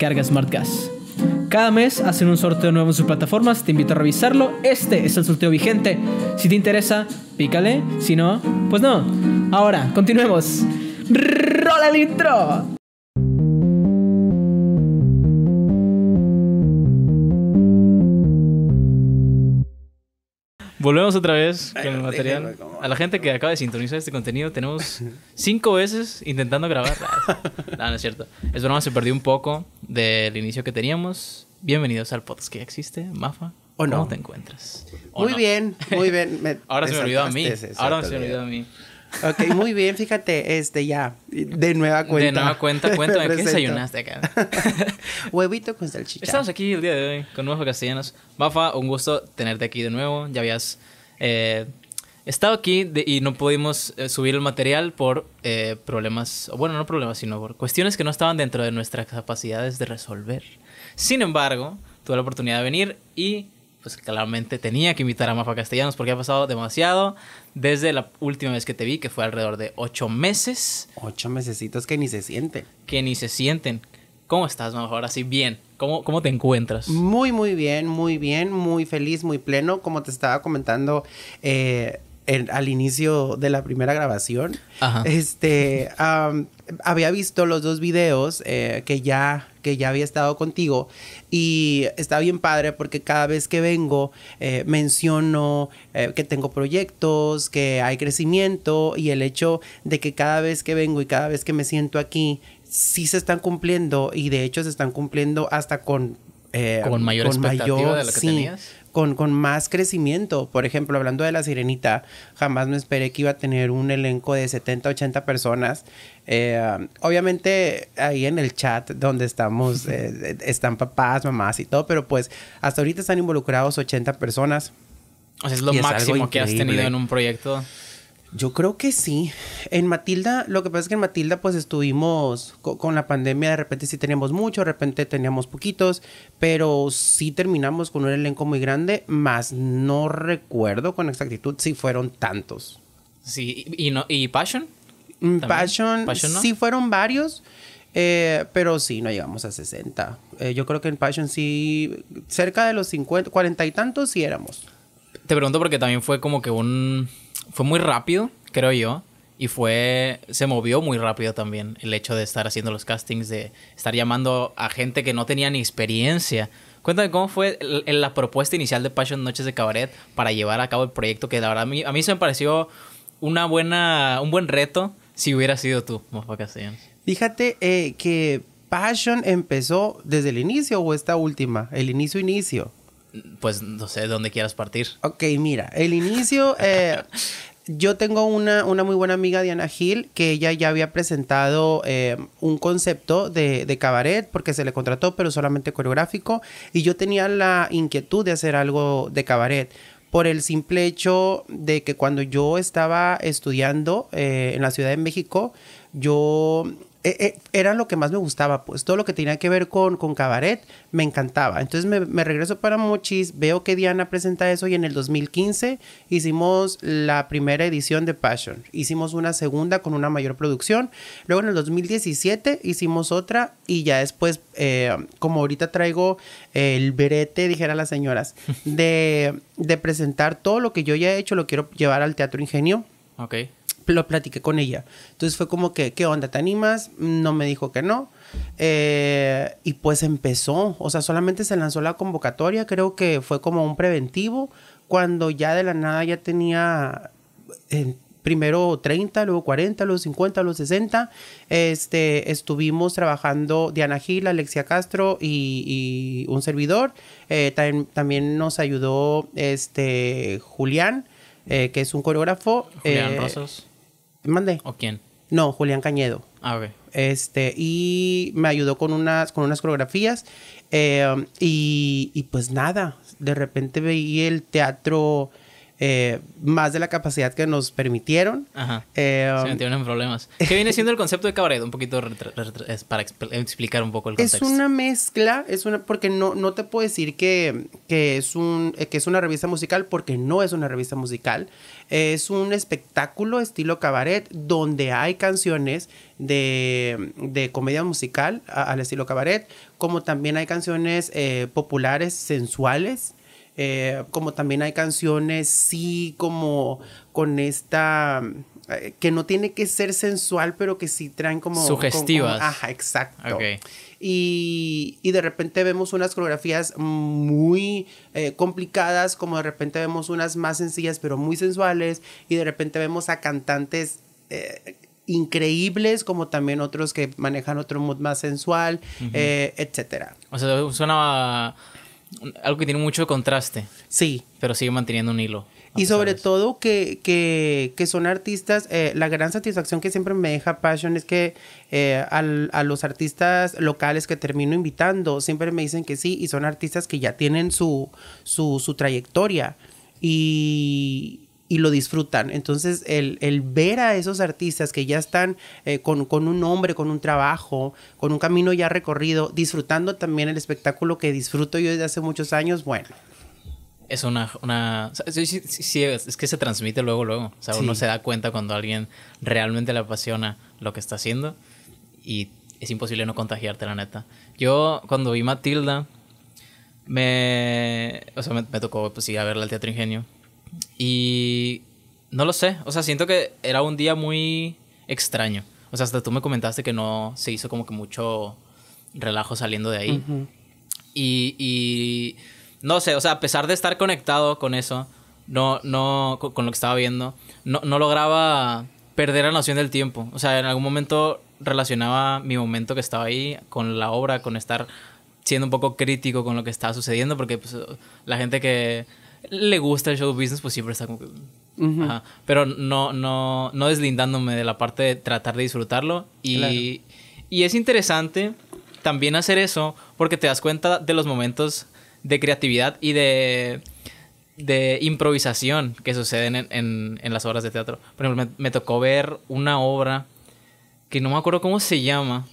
Carga Gas. Cada mes hacen un sorteo nuevo en sus plataformas, te invito a revisarlo. Este es el sorteo vigente. Si te interesa, pícale. Si no, pues no. Ahora, continuemos. ¡Rola el intro! Volvemos otra vez con el material. A la gente que acaba de sintonizar este contenido, tenemos cinco veces intentando grabar. No, es cierto. Es broma, se perdió un poco del inicio que teníamos. Bienvenidos al podcast que existe, Mafa. ¿O no? ¿Cómo te encuentras? muy bien, muy bien. Ahora se me olvidó a mí. Ahora se me olvidó a mí. Ok, muy bien, fíjate, este ya, de nueva cuenta. De nueva cuenta, cuéntame, ¿qué desayunaste acá? Huevito con salchicha. Estamos aquí el día de hoy con nuevos castellanos. Mafa, un gusto tenerte aquí de nuevo. Ya habías eh, estado aquí y no pudimos eh, subir el material por eh, problemas, bueno, no problemas, sino por cuestiones que no estaban dentro de nuestras capacidades de resolver. Sin embargo, tuve la oportunidad de venir y pues claramente tenía que invitar a Mafa Castellanos porque ha pasado demasiado desde la última vez que te vi, que fue alrededor de ocho meses. Ocho mesecitos que ni se sienten. Que ni se sienten. ¿Cómo estás, mejor así bien. ¿Cómo, ¿Cómo te encuentras? Muy, muy bien, muy bien, muy feliz, muy pleno. Como te estaba comentando, eh, al inicio de la primera grabación. Ajá. Este, había visto los dos videos eh, que, ya, que ya había estado contigo y está bien padre porque cada vez que vengo eh, menciono eh, que tengo proyectos, que hay crecimiento y el hecho de que cada vez que vengo y cada vez que me siento aquí, sí se están cumpliendo y de hecho se están cumpliendo hasta con... con mayor de que tenías con, con, más crecimiento. Por ejemplo, hablando de La Sirenita, jamás me esperé que iba a tener un elenco de 70, 80 personas. Eh, obviamente ahí en el chat donde estamos eh, están papás, mamás y todo, pero pues hasta ahorita están involucrados 80 personas. O sea, es lo máximo que has tenido en un proyecto. Yo creo que sí. En Matilda, lo que pasa es que en Matilda pues estuvimos con la pandemia, de repente sí teníamos mucho, de repente teníamos poquitos, pero sí terminamos con un elenco muy grande, más no recuerdo con exactitud si fueron tantos. Sí, y, no, y Passion. Mm, Passion, sí fueron varios, eh, pero sí, no llegamos a 60. Eh, yo creo que en Passion sí, cerca de los 50, 40 y tantos sí éramos. Te pregunto porque también fue como que un fue muy rápido, creo yo. Y fue, se movió muy rápido también el hecho de estar haciendo los castings, de estar llamando a gente que no tenía ni experiencia. Cuéntame cómo fue la propuesta inicial de Passion Noches de Cabaret para llevar a cabo el proyecto, que la verdad a mí, se me pareció una buena, un buen reto si hubiera sido tú, Mofa Fíjate eh, que Passion empezó desde el inicio o esta última, el inicio inicio pues no sé, dónde quieras partir. Ok, mira, el inicio... Eh, yo tengo una, una, muy buena amiga, Diana Gil, que ella ya había presentado eh, un concepto de, cabaret porque se le contrató, pero solamente coreográfico. Y yo tenía la inquietud de hacer algo de cabaret por el simple hecho de que cuando yo estaba estudiando eh, en la Ciudad de México, yo eh, eh, era lo que más me gustaba, pues todo lo que tenía que ver con, con cabaret me encantaba. Entonces me, regreso para Mochis, veo que Diana presenta eso y en el 2015 hicimos la primera edición de Passion, hicimos una segunda con una mayor producción, luego en el 2017 hicimos otra y ya después, eh, como ahorita traigo el berete, dijera las señoras, de, de presentar todo lo que yo ya he hecho, lo quiero llevar al Teatro Ingenio. Ok lo platiqué con ella. Entonces fue como que, ¿qué onda? ¿Te animas? No me dijo que no. Eh, y pues empezó, o sea, solamente se lanzó la convocatoria, creo que fue como un preventivo, cuando ya de la nada ya tenía... Eh, primero 30, luego 40, luego 50, luego 60. Este, estuvimos trabajando Diana Gil, Alexia Castro y, un servidor. Eh, también nos ayudó este, Julián, que es un coreógrafo. Julián Mandé. ¿O quién? No, Julián Cañedo. A ah, ver. Este, y me ayudó con unas, con unas coreografías. Eh, y, y, pues nada, de repente veí el teatro eh, más de la capacidad que nos permitieron. Ajá. Eh, se metieron en problemas. ¿Qué viene siendo el concepto de cabaret? Un poquito para explicar un poco el contexto. Es una mezcla, es una, porque no, no te puedo decir que, es un, eh, que es una revista musical, porque no es una revista musical. Es un espectáculo estilo cabaret donde hay canciones de, comedia musical al estilo cabaret, como también hay canciones populares, sensuales. Eh, como también hay canciones, sí, como con esta mm, eh, que no tiene que ser sensual, pero que sí traen como... Sugestivas. ajá, exacto. Y, y, de repente vemos unas coreografías muy eh, complicadas, como de repente vemos unas más sencillas, pero muy sensuales, y de repente vemos a cantantes increíbles, como también otros que manejan otro mood más sensual, etcétera. O sea, suena algo que tiene mucho contraste. Sí. Pero sigue manteniendo un hilo. Y sobre todo que, son artistas, eh, la gran satisfacción que siempre me deja Passion es que eh, a los artistas locales que termino invitando siempre me dicen que sí y son artistas que ya tienen su, su, su trayectoria. Y, y lo disfrutan. Entonces, el, ver a esos artistas que ya están eh, con, un nombre, con un trabajo, con un camino ya recorrido, disfrutando también el espectáculo que disfruto yo desde hace muchos años, bueno. Es una... una sí, es que se transmite luego, luego. O sea, uno se da cuenta cuando alguien realmente le apasiona lo que está haciendo y es imposible no contagiarte, la neta. Yo cuando vi Matilda, me... O sea, me, tocó, pues ir a verla al Teatro Ingenio y no lo sé, o sea, siento que era un día muy extraño. O sea, hasta tú me comentaste que no se hizo como que mucho relajo saliendo de ahí. y, y, no sé, o sea, a pesar de estar conectado con eso, no, no, con, lo que estaba viendo, no, no, lograba perder la noción del tiempo. O sea, en algún momento relacionaba mi momento que estaba ahí con la obra, con estar siendo un poco crítico con lo que estaba sucediendo, porque pues, la gente que le gusta el show business, pues siempre está Ajá. Pero no, no, no deslindándome de la parte de tratar de disfrutarlo. Y, y es interesante también hacer eso porque te das cuenta de los momentos de creatividad y de, de improvisación que suceden en, en, las obras de teatro. Por ejemplo, me, tocó ver una obra que no me acuerdo cómo se llama,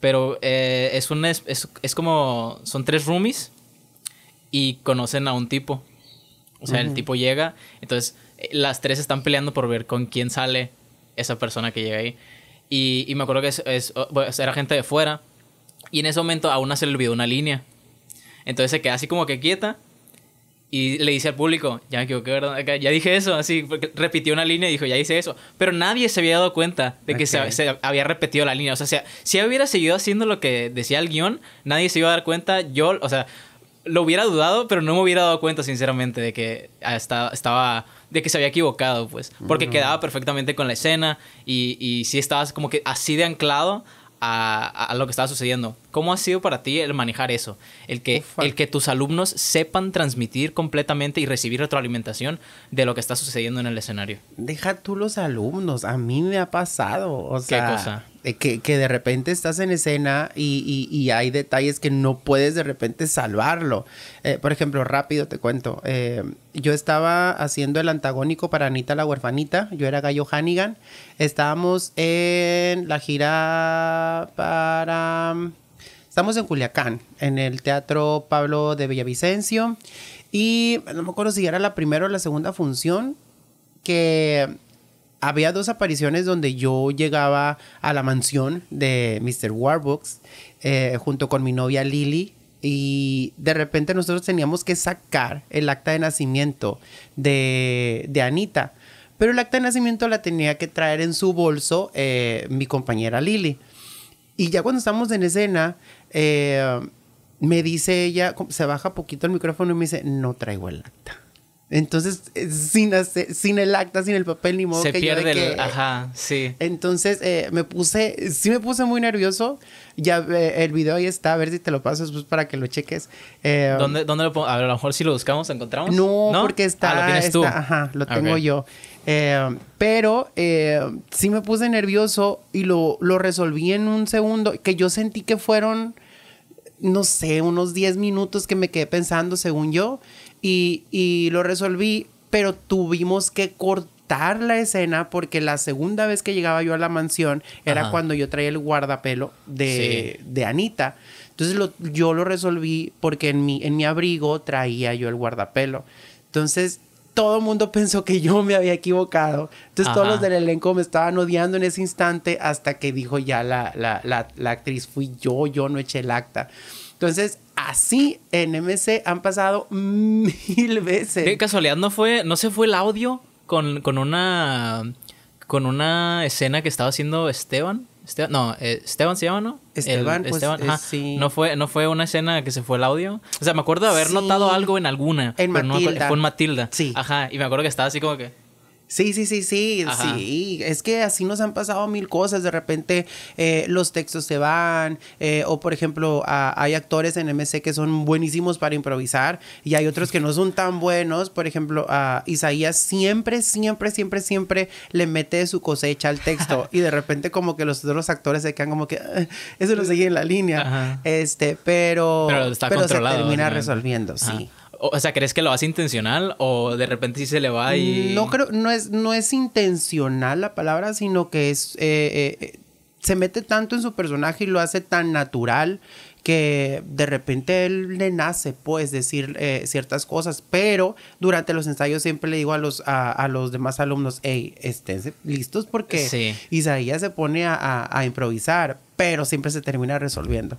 pero eh, es, un, es, es, como... Son tres roomies y conocen a un tipo o sea, el tipo llega, entonces eh, las tres están peleando por ver con quién sale esa persona que llega ahí. Y, y me acuerdo que es, era gente de fuera. Y en ese momento a una se le olvidó una línea. Entonces se queda así como que quieta. Y le dice al público, ya me equivoqué, Ya dije eso, así, repitió una línea y dijo, ya hice eso. Pero nadie se había dado cuenta de que se, había repetido la línea. O sea, si, si hubiera seguido haciendo lo que decía el guión, nadie se iba a dar cuenta. Yo, o sea, lo hubiera dudado, pero no me hubiera dado cuenta, sinceramente, de que estaba. de que se había equivocado, pues. Porque mm. quedaba perfectamente con la escena y, y sí estabas como que así de anclado a, a, lo que estaba sucediendo. ¿Cómo ha sido para ti el manejar eso? El que, el que tus alumnos sepan transmitir completamente y recibir retroalimentación de lo que está sucediendo en el escenario. Deja tú los alumnos, a mí me ha pasado. O sea, ¿Qué cosa? Eh, que, de repente estás en escena y, hay detalles que no puedes de repente salvarlo. Eh, por ejemplo, rápido te cuento. Eh, yo estaba haciendo el antagónico para Anita la huerfanita. Yo era Gallo Hannigan. Estábamos en la gira para Estamos en Culiacán, en el Teatro Pablo de Villavicencio. Y no me acuerdo si era la primera o la segunda función que había dos apariciones donde yo llegaba a la mansión de Mr. Warbucks eh, junto con mi novia Lily. Y de repente nosotros teníamos que sacar el acta de nacimiento de, Anita. Pero el acta de nacimiento la tenía que traer en su bolso eh, mi compañera Lily. Y ya cuando estamos en escena, eh, me dice ella, se baja poquito el micrófono y me dice, no traigo el acta. Entonces, eh, sin, sin el acta, sin el papel, ni modo. Se que pierde el, Ajá, sí. Entonces, eh, me puse, sí me puse muy nervioso. Ya eh, el video ahí está, a ver si te lo paso después pues, para que lo cheques. ¿Dónde, ¿Dónde, lo pongo? A, lo mejor si lo buscamos, ¿lo encontramos? No, porque está. Ah, lo tienes tú. Ajá, lo tengo yo. pero sí me puse nervioso y lo, lo, resolví en un segundo, que yo sentí que fueron, no sé, unos 10 minutos que me quedé pensando, según yo y, lo resolví, pero tuvimos que cortar la escena porque la segunda vez que llegaba yo a la mansión era cuando yo traía el guardapelo de, de Anita. Entonces yo lo resolví porque en mi, en mi abrigo traía yo el guardapelo. Entonces todo el mundo pensó que yo me había equivocado. Entonces todos los del elenco me estaban odiando en ese instante hasta que dijo ya la, la actriz, fui yo, yo no eché el acta. Entonces así en MC han pasado mil veces. Qué casualidad no fue, no se fue el audio con, una con una escena que estaba haciendo Esteban. Esteban no, eh, Esteban se llama, ¿no? Esteban, pues, eh, No fue, no fue una escena que se fue el audio. O sea, me acuerdo de haber notado algo en alguna. En Matilda. fue en Matilda. Sí. Ajá. Y me acuerdo que estaba así como que. Sí, sí, sí, sí, sí. Es que así nos han pasado mil cosas. De repente eh, los textos se van. Eh, o, por ejemplo, hay actores en MC que son buenísimos para improvisar y hay otros que no son tan buenos. Por ejemplo, a Isaías siempre, siempre, siempre, siempre le mete su cosecha al texto y de repente como que los otros actores se quedan como que ah, eso lo seguí en la línea. Este, pero, pero, se termina resolviendo, sí. O sea, ¿crees que lo hace intencional o de repente sí se le va y...? No creo, no es, no es intencional la palabra, sino que es... Eh, eh, eh, se mete tanto en su personaje y lo hace tan natural que de repente él le nace pues decir eh, ciertas cosas, pero durante los ensayos siempre le digo a los, a, los demás alumnos, hey, estén listos porque Isaías se pone a, improvisar, pero siempre se termina resolviendo.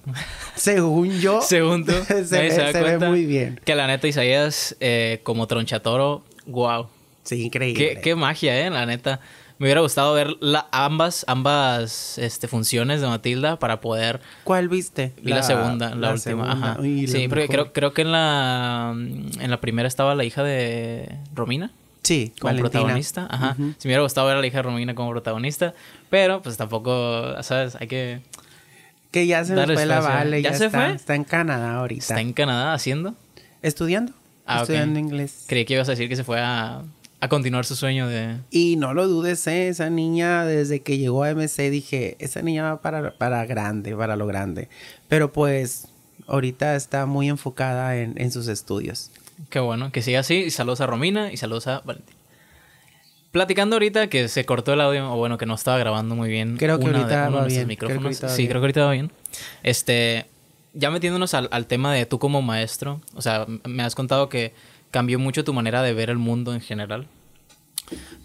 Según yo, se, ve muy bien. Que la neta Isaías eh, como tronchatoro, wow. Sí, increíble. Qué, qué magia, ¿eh? La neta. Me hubiera gustado ver ambas, ambas este, funciones de Matilda para poder. ¿Cuál viste? Y la, segunda, la, última. sí, porque creo, creo que en la, en la primera estaba la hija de Romina. Sí, como protagonista. Ajá. Si me hubiera gustado ver a la hija de Romina como protagonista. Pero pues tampoco, ¿sabes? Hay que. Que ya se fue la Vale. ¿Ya, se fue? Está en Canadá ahorita. ¿Está en Canadá haciendo? Estudiando. Ah, estudiando inglés. Creí que ibas a decir que se fue a a continuar su sueño de... Y no lo dudes, ¿eh? esa niña desde que llegó a MC dije, esa niña va para, para grande, para lo grande. Pero pues ahorita está muy enfocada en, sus estudios. Qué bueno, que siga así. Y saludos a Romina y saludos a Valentín. Platicando ahorita que se cortó el audio, o bueno, que no estaba grabando muy bien. Creo que ahorita va bien. sí, creo que ahorita va bien. Este, ya metiéndonos al tema de tú como maestro, o sea, me has contado que cambió mucho tu manera de ver el mundo en general.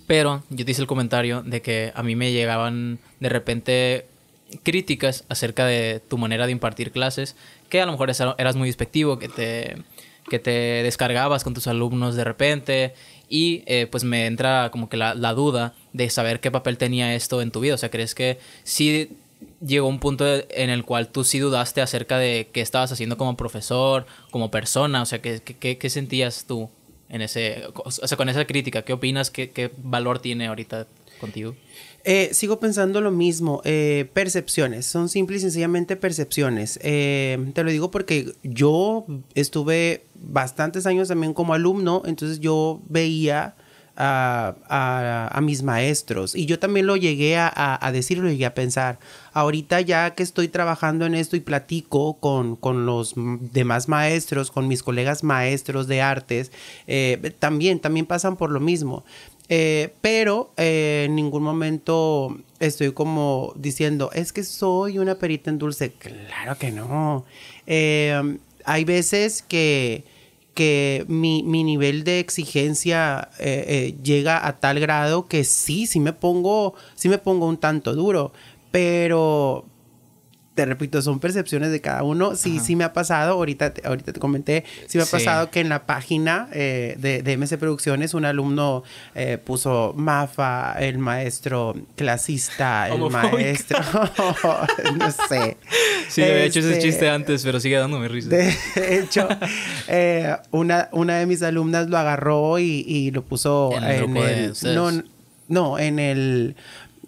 Pero yo te hice el comentario de que a mí me llegaban de repente críticas acerca de tu manera de impartir clases, que a lo mejor eras muy despectivo, que te, que te descargabas con tus alumnos de repente y eh, pues me entra como que la, la, duda de saber qué papel tenía esto en tu vida. O sea, ¿crees que si llegó un punto en el cual tú sí dudaste acerca de qué estabas haciendo como profesor, como persona, o sea, qué, sentías tú en ese, o sea, con esa crítica, ¿qué opinas? ¿Qué, valor tiene ahorita contigo? Eh, sigo pensando lo mismo, eh, percepciones, son simples y sencillamente percepciones. Eh, te lo digo porque yo estuve bastantes años también como alumno, entonces yo veía... A, mis maestros. Y yo también lo llegué a, a, decir, lo llegué a pensar ahorita ya que estoy trabajando en esto y platico con, los demás maestros, con mis colegas maestros de artes, eh, también, también pasan por lo mismo. Eh, pero eh, en ningún momento estoy como diciendo, es que soy una perita en dulce. Claro que no. hay veces que, que mi, nivel de exigencia llega a tal grado que sí, sí me pongo, sí me pongo un tanto duro pero, te repito, son percepciones de cada uno. Sí, sí me ha pasado, ahorita te, ahorita te comenté, sí me ha pasado que en la página eh, de, de, MC Producciones un alumno eh, puso mafa, el maestro clasista, el maestro, no sé. Sí, había hecho ese chiste este, antes, pero sigue dándome risa. De hecho, eh, una, una de mis alumnas lo agarró y, lo puso en, el no, en el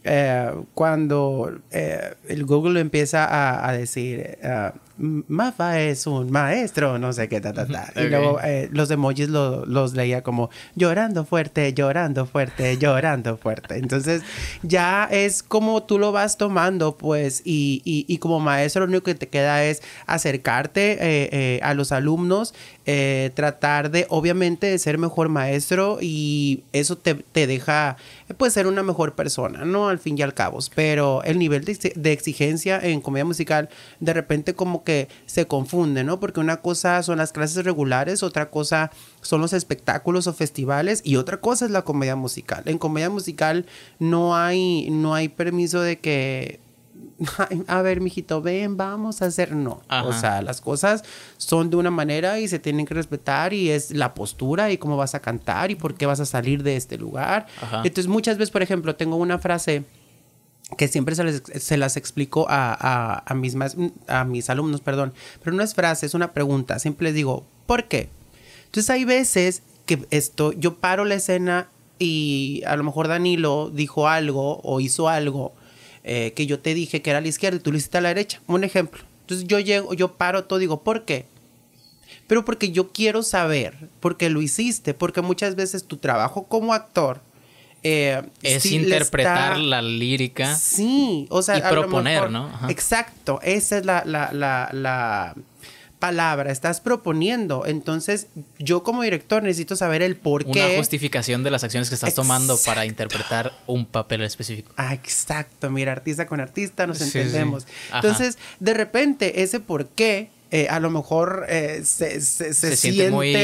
eh, cuando eh, el Google empieza a, decir, eh, Mafa es un maestro, no sé qué, ta, ta, Y luego los emojis los leía como llorando fuerte, llorando fuerte, llorando fuerte. Entonces ya es como tú lo vas tomando, pues, y, y como maestro lo único que te queda es acercarte a los alumnos, eh, tratar de, obviamente, de ser mejor maestro y eso te, deja, pues, ser una mejor persona, ¿no? Al fin y al cabo. Pero el nivel de, de, exigencia en comedia musical de repente como que se confunde, ¿no? Porque una cosa son las clases regulares, otra cosa son los espectáculos o festivales y otra cosa es la comedia musical. En comedia musical no hay, no hay permiso de que a ver, mijito, ven, vamos a hacer. No. O sea, las cosas son de una manera y se tienen que respetar y es la postura y cómo vas a cantar y por qué vas a salir de este lugar. Entonces, muchas veces, por ejemplo, tengo una frase que siempre se, las explico a, a, a, mis a mis alumnos, perdón, pero no es frase, es una pregunta. Siempre les digo, ¿por qué? Entonces, hay veces que esto, yo paro la escena y a lo mejor Danilo dijo algo o hizo algo eh, que yo te dije que era a la izquierda y tú lo hiciste a la derecha. Un ejemplo. Entonces yo llego, yo paro todo, digo, ¿por qué? Pero porque yo quiero saber, por qué lo hiciste, porque muchas veces tu trabajo como actor eh, es interpretar la lírica. Sí, o sea, y proponer, ¿no? Exacto, esa es la, la, palabra estás proponiendo, entonces yo como director necesito saber el por qué. Una justificación de las acciones que estás tomando para interpretar un papel específico. Ah, Exacto, mira, artista con artista nos entendemos. Entonces, de repente, ese por qué eh, a lo mejor eh, se, siente, muy,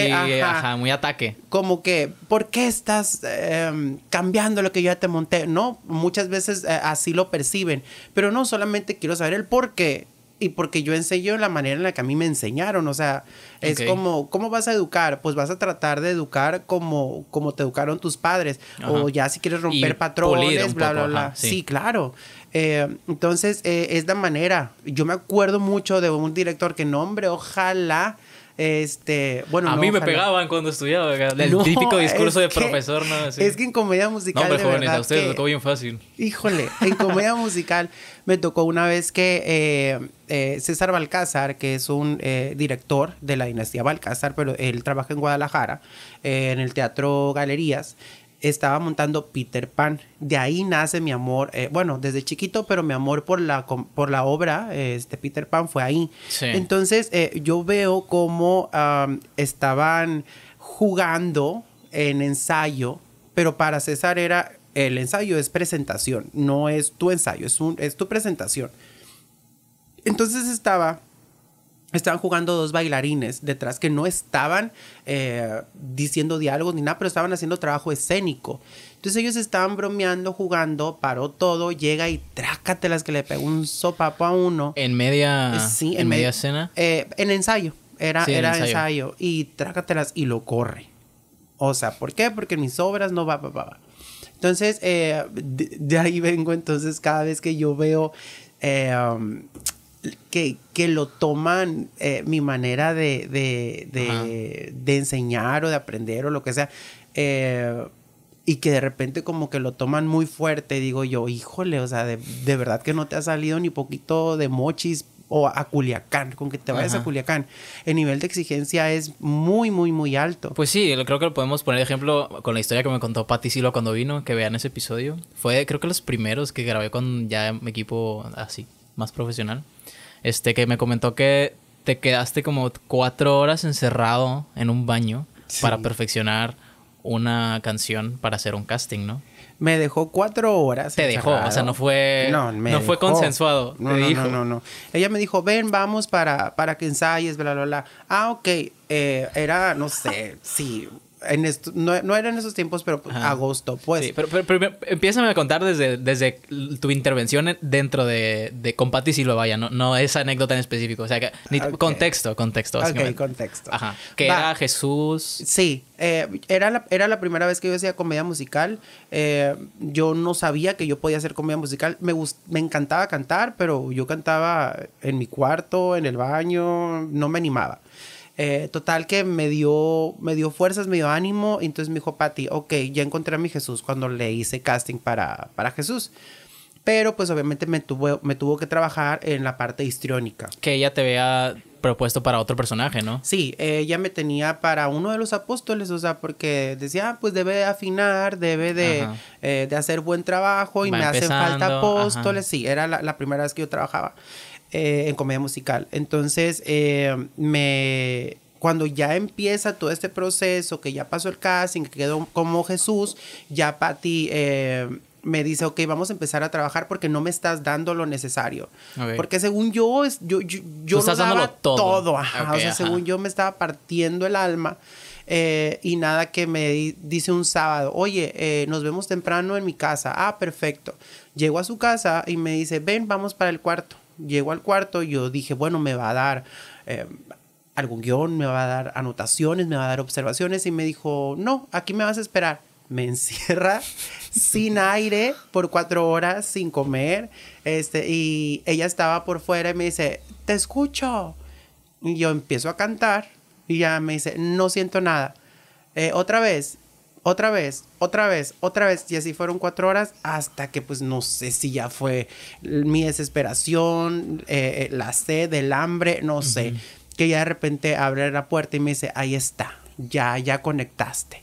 muy ataque. Como que, ¿por qué estás em, cambiando lo que yo ya te monté? No, muchas veces eh, así lo perciben, pero no solamente quiero saber el por qué, y porque yo enseño la manera en la que a mí me enseñaron, o sea, es como, ¿cómo vas a educar? Pues vas a tratar de educar como, como te educaron tus padres, o ya si quieres romper patrones, bla, bla, bla. sí. claro. Eh, entonces, eh, es la manera. Yo me acuerdo mucho de un director que nombre, ojalá... Este, bueno, a mí me pegaban cuando estudiaba, el típico discurso de profesor, ¿no? así Es que en comedia musical. No, pero a ustedes lo tocó bien fácil. Híjole, en comedia musical me tocó una vez que eh, eh, César Balcázar, que es un eh, director de la dinastía Balcázar, pero él trabaja en Guadalajara, en el Teatro Galerías, estaba montando Peter Pan. De ahí nace mi amor, bueno, desde chiquito, pero mi amor por la, por la obra, este Peter Pan fue ahí. Entonces yo veo cómo estaban jugando en ensayo, pero para César era el ensayo es presentación, no es tu ensayo, es, un, es tu presentación. Entonces estaba estaban jugando dos bailarines detrás que no estaban eh, diciendo diálogos ni nada, pero estaban haciendo trabajo escénico. Entonces ellos estaban bromeando, jugando, paró todo, llega y trácatelas que le pegó un sopapo a uno. ¿En media, eh, en, media escena? Eh, en ensayo, era, era ensayo. y Y trácatelas y lo corre. O sea, ¿por qué? Porque mis obras no va, va, va. Entonces, eh, de, ahí vengo, entonces cada vez que yo veo eh, um, que, que, lo toman eh, mi manera de, de, enseñar o de aprender o lo que sea, y que de repente como que lo toman muy fuerte, digo yo, híjole, o sea, de, verdad que no te ha salido ni poquito de mochis o a Culiacán, con que te vayas a Culiacán. El nivel de exigencia es muy, muy, muy alto. Pues sí, creo que podemos poner ejemplo con la historia que me contó Pati Silo cuando vino, que vean ese episodio. Fue, creo que los primeros que grabé con ya mi equipo así, más profesional. Este, que me comentó que te quedaste como cuatro horas encerrado en un baño para perfeccionar una canción para hacer un casting, ¿no? me dejó cuatro horas. Te dejó, o sea, no fue, no, no fue consensuado. No, no, no, no, no, Ella me dijo, ven, vamos para, para que ensayes, bla, bla, bla. Ah, ok. Eh, era, no sé, sí, no, eran era en esos tiempos, pero pues, agosto, pues. Sí, pero, a contar desde, desde tu intervención dentro de, de y Lo vaya, no, no esa anécdota en específico. O sea, que, contexto, contexto. Ok, contexto. Que era Jesús. Sí, eh, era, la, era la primera vez que yo hacía comedia musical. Eh, yo no sabía que yo podía hacer comedia musical. Me, me encantaba cantar, pero yo cantaba en mi cuarto, en el baño, no me animaba. Eh, total que me dio, me dio fuerzas, me dio ánimo. entonces me dijo, Pati, ok, ya encontré a mi Jesús cuando le hice casting para, para Jesús. Pero pues obviamente me tuvo, me tuvo que trabajar en la parte histriónica. Que ella te vea propuesto para otro personaje, ¿no? Sí, ella me tenía para uno de los apóstoles, o sea, porque decía, ah, pues debe afinar, debe eh, de, hacer buen trabajo y me hacen falta apóstoles. Sí, era la, la, primera vez que yo trabajaba. Eh, en comedia musical. Entonces, eh, me, cuando ya empieza todo este proceso, que ya pasó el casting, que quedó como Jesús, ya Patti eh, me dice, ok, vamos a empezar a trabajar porque no me estás dando lo necesario. Porque según yo, yo, yo, todo. según yo me estaba partiendo el alma. y nada que me dice un sábado, oye, nos vemos temprano en mi casa. Ah, perfecto. Llego a su casa y me dice, ven, vamos para el cuarto. Llego al cuarto, yo dije, bueno, me va a dar eh, algún guión, me va a dar anotaciones, me va a dar observaciones. Y me dijo, no, aquí me vas a esperar. Me encierra sin aire por cuatro horas, sin comer. Este, y ella estaba por fuera y me dice, te escucho. Y yo empiezo a cantar y ya me dice, no siento nada. Eh, otra vez, otra vez, otra vez, otra vez, y así fueron cuatro horas hasta que pues no sé si ya fue mi desesperación, eh, eh, la sed, el hambre, no sé, que ya de repente abre la puerta y me dice, ahí está, ya, ya conectaste.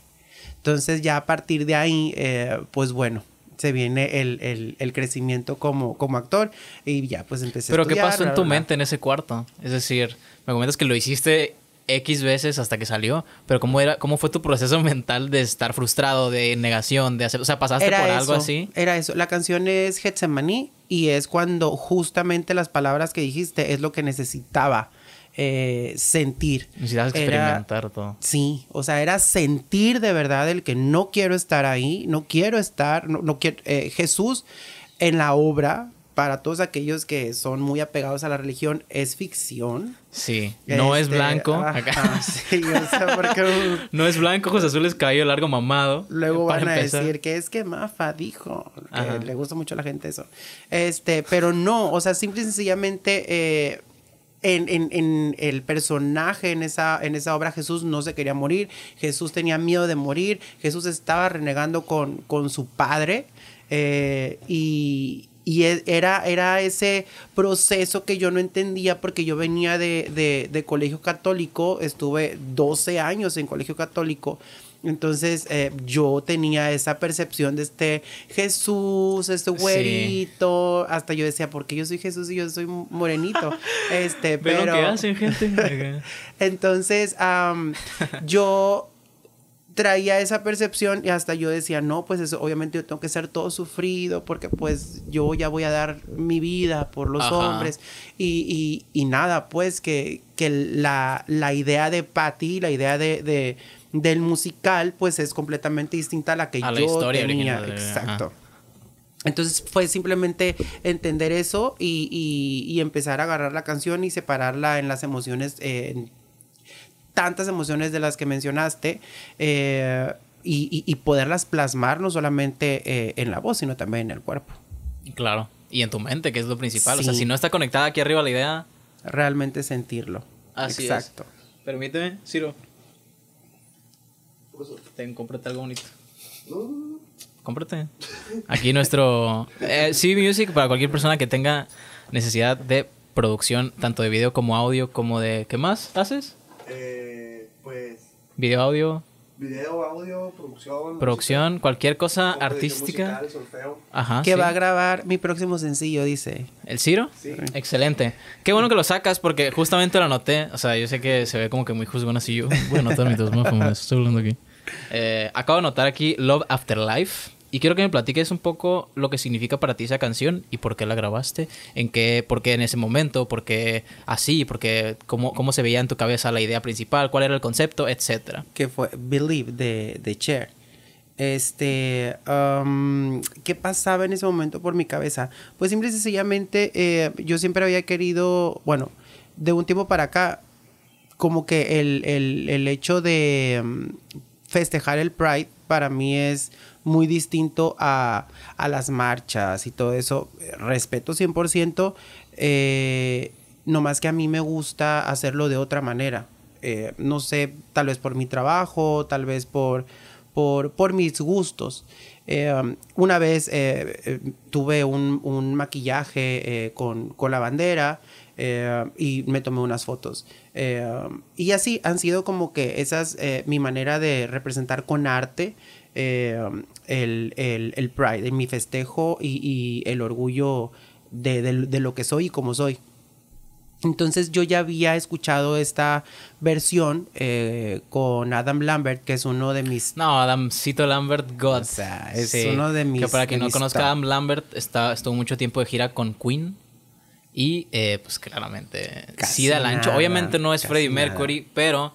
Entonces ya a partir de ahí, eh, pues bueno, se viene el, crecimiento como, como actor y ya pues empecé. Pero a estudiar, ¿qué pasó en tu mente en ese cuarto? Es decir, me comentas que lo hiciste X veces hasta que salió, pero ¿cómo, era, cómo fue tu proceso mental de estar frustrado, de negación, de hacer, o sea, pasaste por algo así? Era eso, la canción es Getsemaní y es cuando justamente las palabras que dijiste es lo que necesitaba. Eh, sentir. Necesitas experimentar todo. Sí, o sea, era sentir de verdad el que no quiero estar ahí, no quiero estar, no, quiero, eh, Jesús en la obra para todos aquellos que son muy apegados a la religión, es ficción. Sí, no es este, blanco. sí, o sea, porque, no es blanco, José Azul es cabello largo mamado. Luego van a decir que es que Mafa dijo, le gusta mucho a la gente eso. Este, pero no, o sea, simple y sencillamente eh, en, el personaje, en esa, en esa obra, Jesús no se quería morir, Jesús tenía miedo de morir, Jesús estaba renegando con, con su padre eh, y y e, era, era ese proceso que yo no entendía porque yo venía de, colegio católico, estuve 12 años en colegio católico. Entonces eh, yo tenía esa percepción de este Jesús, este güerito. Hasta yo decía, ¿por qué yo soy Jesús y yo soy morenito? este, pero. qué hacen, gente? Entonces, yo traía esa percepción y hasta yo decía, no, pues eso, obviamente yo tengo que ser todo sufrido porque pues yo ya voy a dar mi vida por los hombres y, y, nada, pues que, que la, la, idea de Patty, la idea de, del musical, pues es completamente distinta a la que a la historia Exacto. Entonces fue simplemente entender eso y, y, empezar a agarrar la canción y separarla en las emociones tantas emociones de las que mencionaste. Eh, y, poderlas plasmar no solamente eh, en la voz, sino también en el cuerpo. Claro, y en tu mente, que es lo principal. O sea, si no está conectada aquí arriba la idea. Realmente sentirlo. Así Exacto. Permíteme, Ciro. Ten, cómprate algo bonito. Cómprate. Aquí nuestro eh, Music para cualquier persona que tenga necesidad de producción, tanto de video como audio, como de. ¿Qué más haces? Eh Video, audio. Video, audio, producción. Producción, cualquier cosa artística. Ajá, que va a grabar mi próximo sencillo, dice. ¿El Ciro? Sí. Excelente. Qué bueno que lo sacas porque justamente lo anoté. O sea, yo sé que se ve como que muy juzgón así. Yo voy a anotar mi estoy hablando aquí. Eh, acabo de anotar aquí Love After Life... Y quiero que me platiques un poco lo que significa para ti esa canción y por qué la grabaste, en qué, por qué en ese momento, por qué así, por qué, cómo, se veía en tu cabeza la idea principal, cuál era el concepto, etcétera. Que fue Believe de, de Cher. Este, um, ¿qué pasaba en ese momento por mi cabeza? Pues simple y sencillamente eh, yo siempre había querido, bueno, de un tiempo para acá, como que el, el hecho de um, festejar el Pride para mí es muy distinto a, a las marchas y todo eso. Respeto 100%, eh, no más que a mí me gusta hacerlo de otra manera. Eh, no sé, tal vez por mi trabajo, tal vez por, por, mis gustos. Eh, una vez tuve un, maquillaje con, la bandera y me tomé unas fotos. y así han sido como que ...esa es mi manera de representar con arte Em, el, el, el, Pride, mi festejo y, el orgullo de, de, lo que soy y como soy. Entonces yo ya había escuchado esta versión eh, con Adam Lambert, que es uno de mis... No, Adamcito Lambert God. es uno de mis... Que para quien no conozca a Adam Lambert, está, estuvo mucho tiempo de gira con Queen. Y eh, pues claramente... Casi sí da ancho. Obviamente no es Freddie Mercury, pero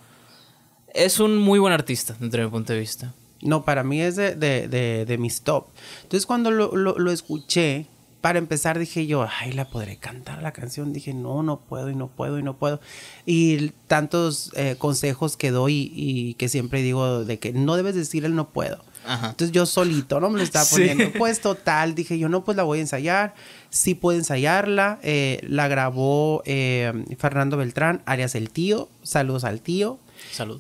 es un muy buen artista, desde mi punto de vista. No, para mí es de, de, de, mis top. Entonces cuando lo, escuché, para empezar dije yo, ay, la podré cantar la canción. Dije, no, no puedo y no puedo y no puedo. Y tantos eh, consejos que doy y, que siempre digo de que no debes decir el no puedo. Entonces yo solito, no me lo estaba poniendo. puesto, Pues total, dije yo, no, pues la voy a ensayar. Sí puedo ensayarla. Eh, la grabó eh, Fernando Beltrán, Arias el tío. Saludos al tío. Saludos.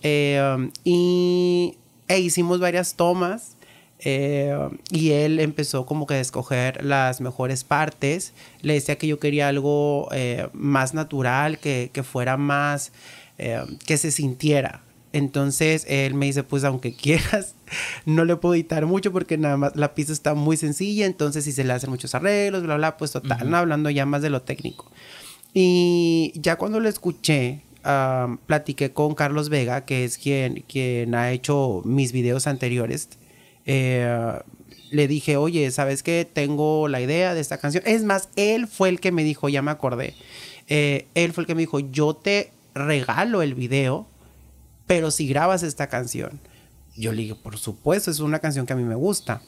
y e hicimos varias tomas eh, y él empezó como que a escoger las mejores partes. Le decía que yo quería algo eh, más natural, que, que fuera más, eh, que se sintiera. Entonces él me dice, pues aunque quieras, no le puedo editar mucho porque nada más la pista está muy sencilla, entonces si se le hacen muchos arreglos, bla, bla, pues total, hablando ya más de lo técnico. Y ya cuando lo escuché, platiqué con Carlos Vega, que es quien, ha hecho mis videos anteriores. Eh, le dije, oye, ¿sabes qué? Tengo la idea de esta canción. Es más, él fue el que me dijo, ya me acordé. Eh, él fue el que me dijo, yo te regalo el video, pero si grabas esta canción. Yo le dije, por supuesto, es una canción que a mí me gusta.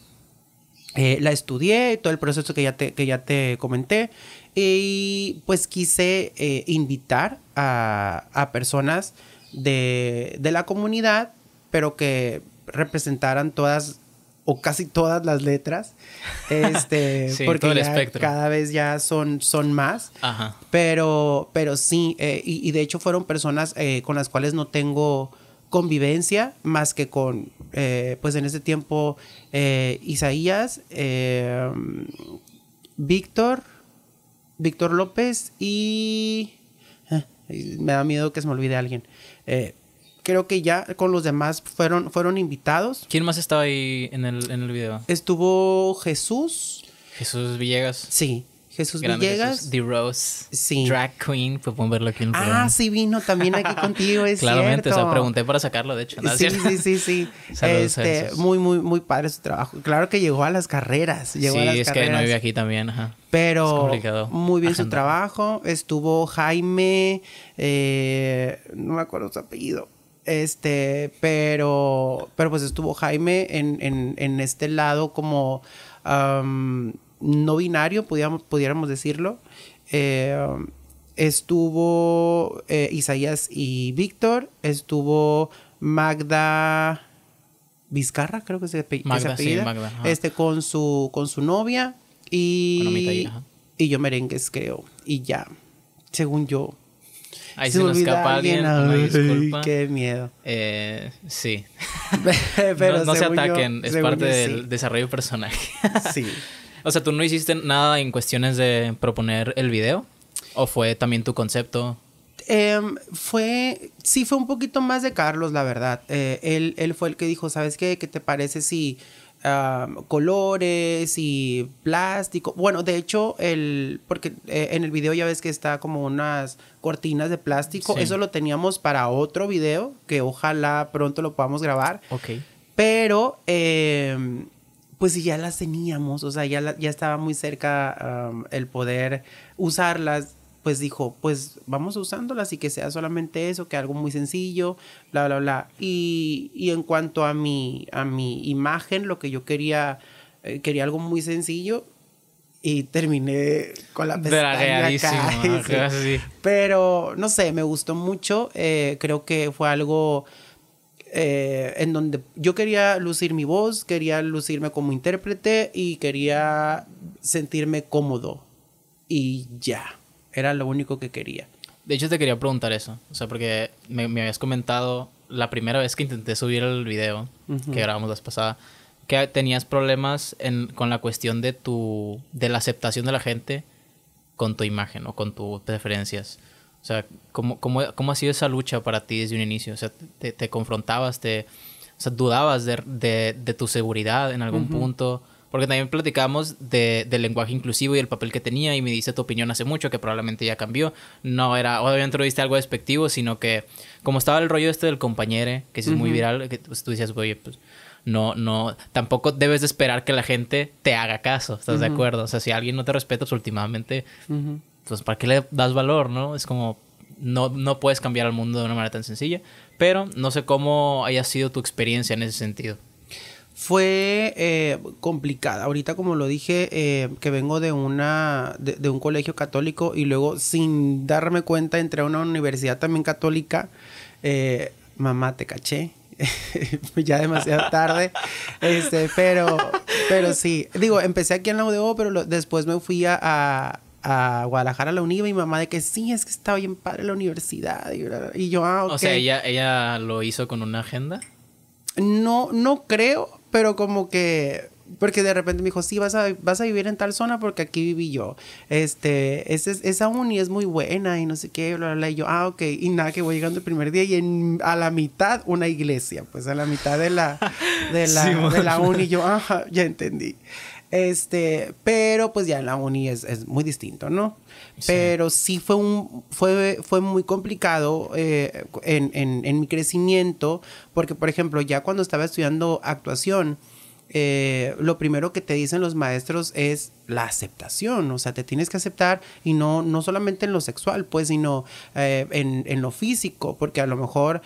Eh, la estudié, todo el proceso que ya que ya te comenté. Y pues quise eh, invitar a, a personas de, de, la comunidad, pero que representaran todas o casi todas las letras. Este, porque todo el cada vez ya son, son más. Ajá. Pero, pero sí, eh, y, de hecho fueron personas eh, con las cuales no tengo convivencia más que con, pues en ese tiempo, Isaías, Víctor, Víctor López ah, y... me da miedo que se me olvide alguien. Eh, creo que ya con los demás fueron, fueron invitados. ¿Quién más estaba ahí en el, en el video? Estuvo Jesús. Jesús Villegas. Sí. Jesús Villegas. The Rose. Sí. Drag Queen. Pues, pueden verlo aquí en el Ah, sí, vino también aquí contigo, es Claramente, o sea, pregunté para sacarlo, de hecho. Sí, sí, sí, sí. Este, muy, muy, muy padre su trabajo. Claro que llegó a las carreras. sí, es que no vive aquí también, ajá. Pero muy bien su trabajo. Estuvo Jaime, eh, no me acuerdo su apellido. Este, pero, pero pues estuvo Jaime en, este lado como no binario, pudiéramos, decirlo. Eh, estuvo eh, Isaías y Víctor, estuvo Magda Vizcarra, creo que es el Magda, este, con, su, con su novia. Y, y yo merengues, creo. Y ya, según yo. Ahí se, nos escapa alguien. qué miedo. Eh, sí. no, se ataquen, es parte del desarrollo personal. personaje. sí. O sea, ¿tú no hiciste nada en cuestiones de proponer el video? ¿O fue también tu concepto? Em, fue, sí fue un poquito más de Carlos, la verdad. Eh, él, él fue el que dijo, ¿sabes qué? ¿Qué te parece si Ah, colores y plástico. Bueno, de hecho, el, porque eh, en el video ya ves que está como unas cortinas de plástico. Eso lo teníamos para otro video que ojalá pronto lo podamos grabar. Ok. Pero, em, pues pues ya las teníamos, o sea, ya, ya estaba muy cerca el poder usarlas pues dijo, pues vamos usándolas y que sea solamente eso, que algo muy sencillo, bla, bla, bla. Y, y en cuanto a mi, a mi imagen, lo que yo quería, eh, quería algo muy sencillo y terminé con la pestaña acá, Pero, no sé, me gustó mucho, eh, creo que fue algo... Eh, en donde yo quería lucir mi voz, quería lucirme como intérprete y quería sentirme cómodo. Y ya. Era lo único que quería. De hecho, te quería preguntar eso. O sea, porque me, me habías comentado la primera vez que intenté subir el video que grabamos la vez pasada, que tenías problemas en, con la cuestión de tu. de la aceptación de la gente con tu imagen o con tus preferencias. O sea, ¿cómo, cómo, cómo ha sido esa lucha para ti desde un inicio? O sea, te, te confrontabas, te. O sea, dudabas de, de, de, tu seguridad en algún punto porque también platicamos de, del lenguaje inclusivo y el papel que tenía y me dice tu opinión hace mucho que probablemente ya cambió. No era, obviamente lo viste algo despectivo, sino que como estaba el rollo este del compañero, que es muy viral, que pues, tú decías, oye, pues no, no, tampoco debes de esperar que la gente te haga caso, ¿estás de acuerdo? O sea, si alguien no te respeta, pues últimamente, pues ¿para qué le das valor, no? Es como, no, no puedes cambiar al mundo de una manera tan sencilla, pero no sé cómo haya sido tu experiencia en ese sentido fue eh, complicada. Ahorita, como lo dije, eh, que vengo de, una, de, un colegio católico y luego sin darme cuenta entré a una universidad también católica. Eh, mamá, te caché. ya demasiado tarde. este, pero, pero sí. Digo, empecé aquí en la UDO, pero después me fui a, a Guadalajara a la UNIVA y mamá de que sí, es que estaba bien padre la universidad. Y, yo, ah, O sea, ¿ella, ¿ella lo hizo con una agenda? No, no creo pero como que porque de repente me dijo, sí, vas a, vas a vivir en tal zona porque aquí viví yo. Este, esa uni es muy buena y no sé qué, bla, bla, bla. Y yo, ah, ok. Y nada, que voy llegando el primer día y en, a la mitad una iglesia, pues a la mitad de la, de la, de la uni. Yo, ajá, ya entendí. Este, pero pues ya en la uni es, muy distinto, ¿no? Pero sí fue un, fue, fue muy complicado eh, en, mi crecimiento, porque por ejemplo, ya cuando estaba estudiando actuación, eh, lo primero que te dicen los maestros es la aceptación, o sea, te tienes que aceptar y no, no solamente en lo sexual, pues, sino eh, en, en, lo físico, porque a lo mejor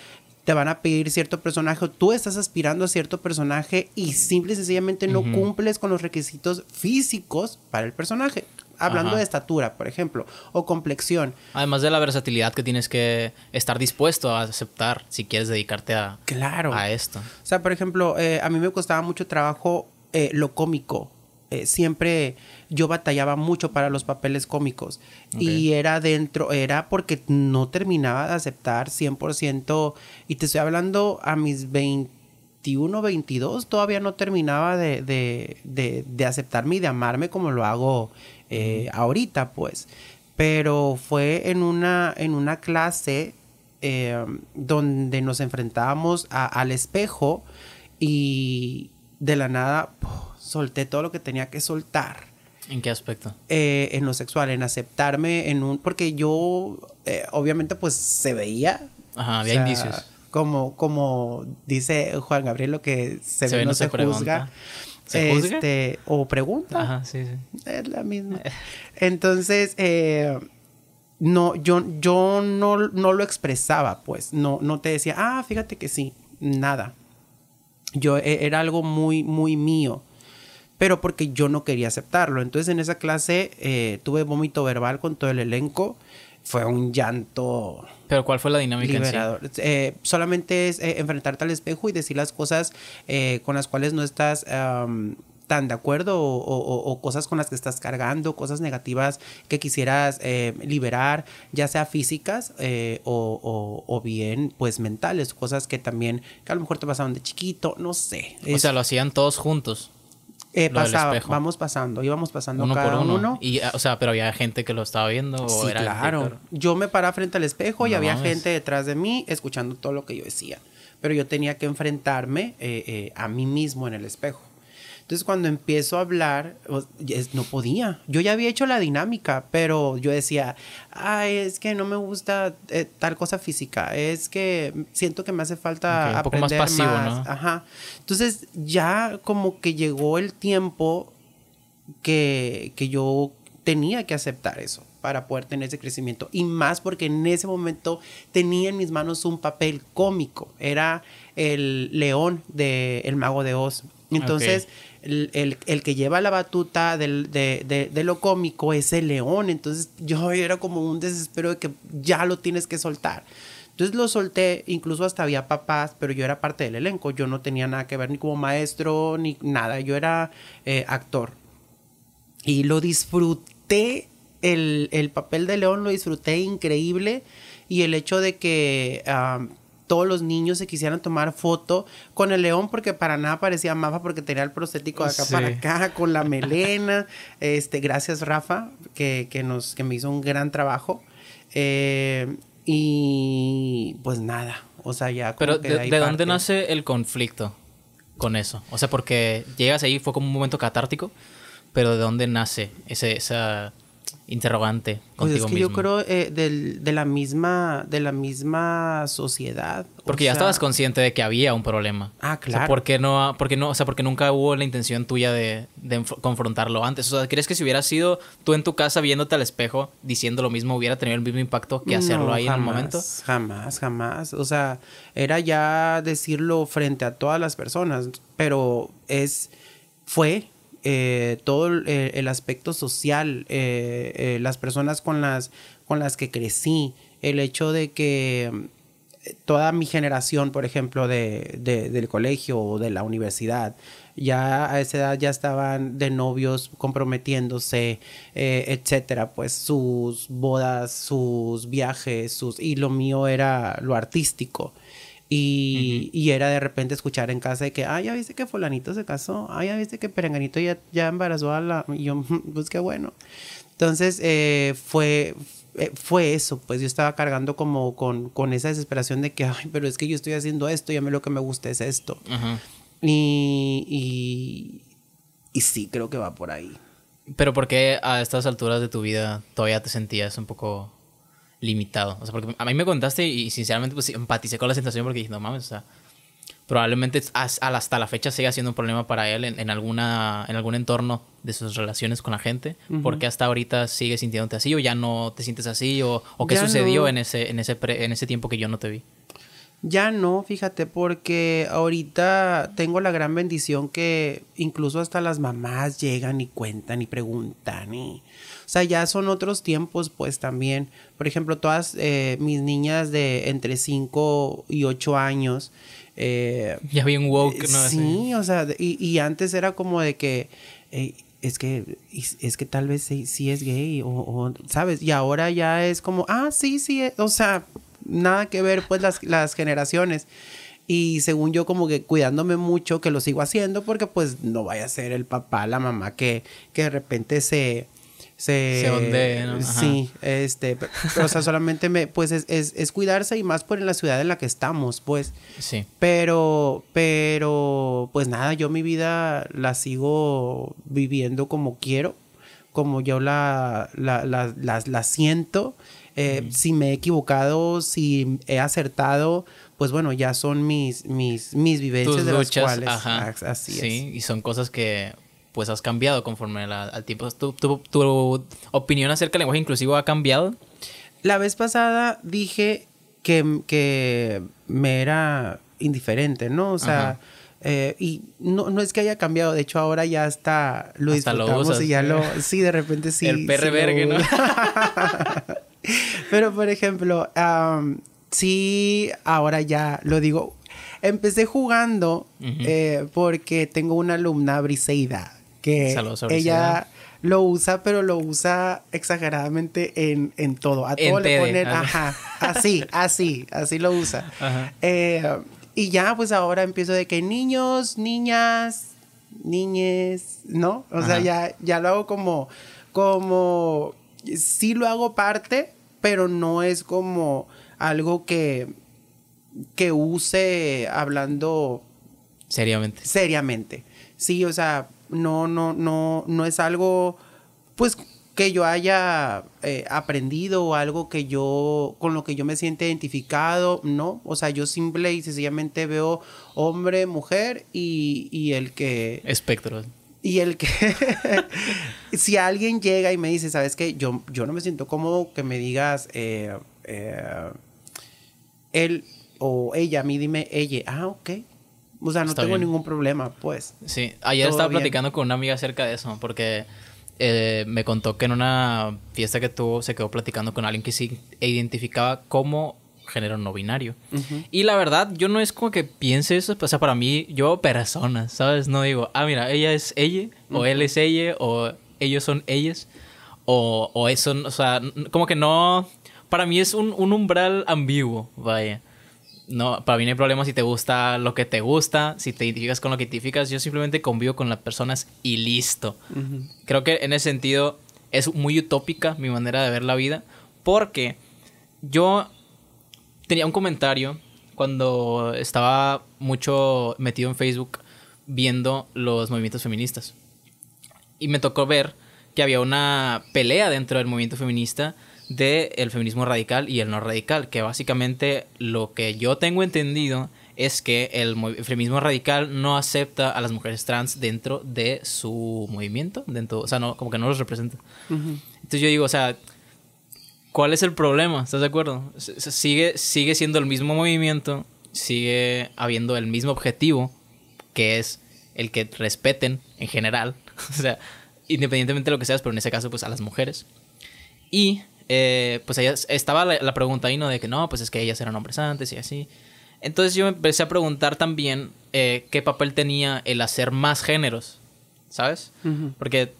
te van a pedir cierto personaje o tú estás aspirando a cierto personaje y simple y sencillamente no cumples con los requisitos físicos para el personaje. Hablando de estatura, por ejemplo, o complexión. Además de la versatilidad que tienes que estar dispuesto a aceptar si quieres dedicarte a, claro. a esto. O sea, por ejemplo, eh, a mí me costaba mucho trabajo eh, lo cómico. Eh, siempre yo batallaba mucho para los papeles cómicos y era dentro, era porque no terminaba de aceptar 100% y te estoy hablando a mis 21, 22, todavía no terminaba de, aceptarme y de amarme como lo hago eh, ahorita, pues. Pero fue en una, en una clase eh, donde nos enfrentábamos al espejo y de la nada solté todo lo que tenía que soltar. ¿En qué aspecto? Eh, en lo sexual, en aceptarme, en un... Porque yo, eh, obviamente, pues se veía. Ajá, había indicios. Como, como dice Juan Gabriel, lo que se, ve no se, juzga. este, O pregunta. Ajá, sí, sí. Es la misma. Eh. Entonces, no, yo, yo no, no lo expresaba, pues. No, no te decía, ah, fíjate que sí. Nada. Yo e, era algo muy, muy mío pero porque yo no quería aceptarlo. Entonces en esa clase eh, tuve vómito verbal con todo el elenco. Fue un llanto. ¿Pero cuál fue la dinámica? En sí? Eh, solamente es eh, enfrentarte al espejo y decir las cosas con las cuales no estás... tan de acuerdo o, cosas con las que estás cargando, cosas negativas que quisieras liberar, ya sea físicas o, bien pues mentales, cosas que también que a lo mejor te pasaban de chiquito, no sé. O sea, lo hacían todos juntos. Eh, pasaba, vamos pasando, íbamos pasando uno cada por uno. Y, o sea, pero había gente que lo estaba viendo. claro. Yo me paraba frente al espejo y había gente detrás de mí escuchando todo lo que yo decía. Pero yo tenía que enfrentarme eh, eh, a mí mismo en el espejo. Entonces cuando empiezo a hablar, no podía. Yo ya había hecho la dinámica, pero yo decía, ay, es que no me gusta eh, tal cosa física, es que siento que me hace falta un poco más. Pasivo, ¿no? Ajá. Entonces ya como que llegó el tiempo que, yo tenía que aceptar eso para poder tener ese crecimiento. Y más porque en ese momento tenía en mis manos un papel cómico. Era el león del El Mago de Oz. Entonces, el, que lleva la batuta de, lo cómico es el león. Entonces yo era como un desespero de que ya lo tienes que soltar. Entonces lo solté, incluso hasta había papás, pero yo era parte del elenco. Yo no tenía nada que ver ni como maestro ni nada. Yo era eh, actor. Y lo disfruté, el, papel de león lo disfruté increíble. Y el hecho de que todos los niños se quisieran tomar foto con el león porque para nada parecía Mafa porque tenía el prostético de acá para acá, con la melena. este, gracias Rafa, que, nos, que me hizo un gran trabajo. Eh, y pues nada, o sea, ya... Pero que de, ¿de dónde nace el conflicto con eso? O sea, porque llegas ahí, fue como un momento catártico pero ¿de dónde nace ese, esa, interrogante pues es que Yo creo eh, de, la misma, de la misma sociedad. Porque ya estabas consciente de que había un problema. Ah, claro. O ¿por qué no, porque no, o sea, porque nunca hubo la intención tuya de, confrontarlo antes. O sea, ¿crees que si hubiera sido tú en tu casa viéndote al espejo diciendo lo mismo hubiera tenido el mismo impacto que hacerlo ahí en el momento? Jamás, jamás. O sea, era ya decirlo frente a todas las personas, pero es fue eh, todo eh, el, aspecto social, eh, las personas con las, que crecí, el hecho de que toda mi generación, por ejemplo, del colegio o de la universidad, ya a esa edad ya estaban de novios comprometiéndose, etcétera, pues sus bodas, sus viajes, y lo mío era lo artístico. Y, era de repente escuchar en casa de que, ay, ah, ya viste que fulanito se casó, Ay, ah, ya viste que Perenganito ya, ya embarazó a la... Y yo, pues qué bueno. Entonces eh, fue, eh, fue eso, pues yo estaba cargando como con, con, esa desesperación de que, ay, pero es que yo estoy haciendo esto y a mí lo que me gusta es esto. y sí, creo que va por ahí. Pero ¿por qué a estas alturas de tu vida todavía te sentías un poco limitado. O sea, porque a mí me contaste y sinceramente pues empaticé con la sensación porque dije, no mames, o sea, probablemente hasta la fecha siga siendo un problema para él en, alguna, en algún entorno de sus relaciones con la gente. porque hasta ahorita sigue sintiéndote así o ya no te sientes así? ¿O, qué sucedió en, ese, en, ese en ese tiempo que yo no te vi? Ya no, fíjate, porque ahorita tengo la gran bendición que incluso hasta las mamás llegan y cuentan y preguntan y o sea, ya son otros tiempos, pues también. Por ejemplo, todas eh, mis niñas de entre 5 y 8 años. Eh, ya bien woke, ¿no? Sí, o sea, y, y antes era como de que. es que, es que tal vez sí, es gay, o, ¿sabes? Y ahora ya es como, ah, sí, sí, eh", o sea, nada que ver, pues, las, las generaciones y según yo como que cuidándome mucho que lo sigo haciendo porque pues no vaya a ser el papá, la mamá que, que de repente se, se, Sí, este, o sea, solamente me, pues es, cuidarse y más por en la ciudad en la que estamos, pues. Sí. Pero, pero, pues nada, yo mi vida la sigo viviendo como quiero, como yo la, la, la, siento. Eh, si me he equivocado, si he acertado, pues bueno, ya son mis, mis, mis vivencias de las cuales. Ajá. Así sí, y son cosas que pues has cambiado conforme al tiempo. Tu, opinión acerca del lenguaje inclusivo ha cambiado? La vez pasada dije que, me era indiferente, ¿no? O sea, eh, y no, es que haya cambiado, de hecho ahora ya está lo hasta y ya lo... Sí, de repente sí. El PR ¿no? Pero, por ejemplo, sí, ahora ya lo digo. Empecé jugando eh, porque tengo una alumna, Briseida, que ella lo usa, pero lo usa exageradamente en, en todo. A todo le ponen, ajá, así, así, así lo usa. Eh, y ya, pues ahora empiezo de que niños, niñas, niñes, ¿no? O sea, ya, ya lo hago como, como, sí lo hago parte, pero no es como algo que, que use hablando... Seriamente. Seriamente. Sí, o sea, no, no, no, no es algo, pues, que yo haya eh, aprendido o algo que yo, con lo que yo me siente identificado, no. O sea, yo simple y sencillamente veo hombre, mujer y, el que... Espectro. Y el que, si alguien llega y me dice, ¿sabes qué? Yo, yo no me siento cómodo que me digas, eh, eh, él o ella, a mí dime, ella, ah, ok, o sea, no tengo ningún problema, pues. Sí, ayer estaba platicando con una amiga acerca de eso, porque eh, me contó que en una fiesta que tuvo se quedó platicando con alguien que se identificaba como género no binario. Y la verdad, yo no es como que piense eso, o sea, para mí, yo personas, ¿sabes? No digo, ah, mira, ella es ella, o él es ella, o ellos son ellas, o, o eso, o sea, como que no, para mí es un, un umbral ambiguo, vaya no, para mí no hay problema si te gusta lo que te gusta, si te identificas con lo que te identificas. Yo simplemente convivo con las personas y listo. Creo que en ese sentido es muy utópica mi manera de ver la vida, porque yo tenía un comentario cuando estaba mucho metido en Facebook viendo los movimientos feministas. Y me tocó ver que había una pelea dentro del movimiento feminista del feminismo radical y el no radical, que básicamente lo que yo tengo entendido es que el, feminismo radical no acepta a las mujeres trans dentro de su movimiento, dentro, o sea, no, como que no los representa. Entonces yo digo, o sea, ¿cuál es el problema? ¿Estás de acuerdo? sigue, sigue siendo el mismo movimiento, sigue habiendo el mismo objetivo, que es el que respeten en general, o sea, independientemente de lo que seas, pero en ese caso, pues a las mujeres. Y eh, pues estaba la, pregunta ahí, ¿no? De que no, pues es que ellas eran hombres antes y así. Entonces yo me empecé a preguntar también eh, qué papel tenía el hacer más géneros, ¿sabes? Porque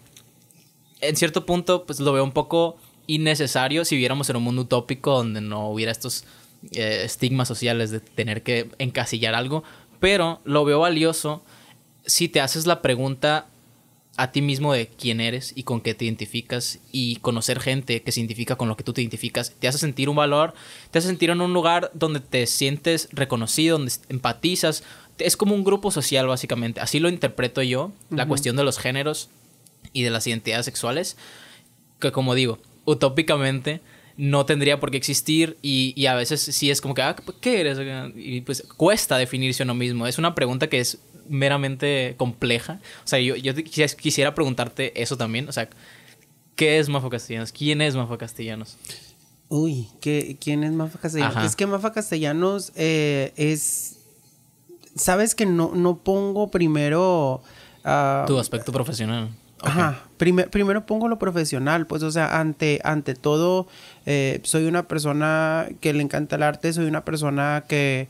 en cierto punto, pues lo veo un poco innecesario si viéramos en un mundo utópico donde no hubiera estos eh, estigmas sociales de tener que encasillar algo, pero lo veo valioso si te haces la pregunta a ti mismo de quién eres y con qué te identificas y conocer gente que se identifica con lo que tú te identificas, te hace sentir un valor, te hace sentir en un lugar donde te sientes reconocido, donde empatizas. Es como un grupo social básicamente, así lo interpreto yo, la cuestión de los géneros y de las identidades sexuales, que como digo, utópicamente no tendría por qué existir y, a veces sí es como que, ah, ¿qué eres? Y pues cuesta definirse uno mismo, es una pregunta que es meramente compleja. O sea, yo, quisiera preguntarte eso también. O sea, ¿qué es Mafa Castellanos? ¿Quién es Mafa Castellanos? Uy, ¿qué, ¿quién es Mafa Castellanos? Es que Mafa Castellanos eh, es... Sabes que no, no pongo primero... Ah, tu aspecto profesional. Ajá. primero pongo lo profesional, pues, o sea, ante, ante todo, eh, soy una persona que le encanta el arte, soy una persona que,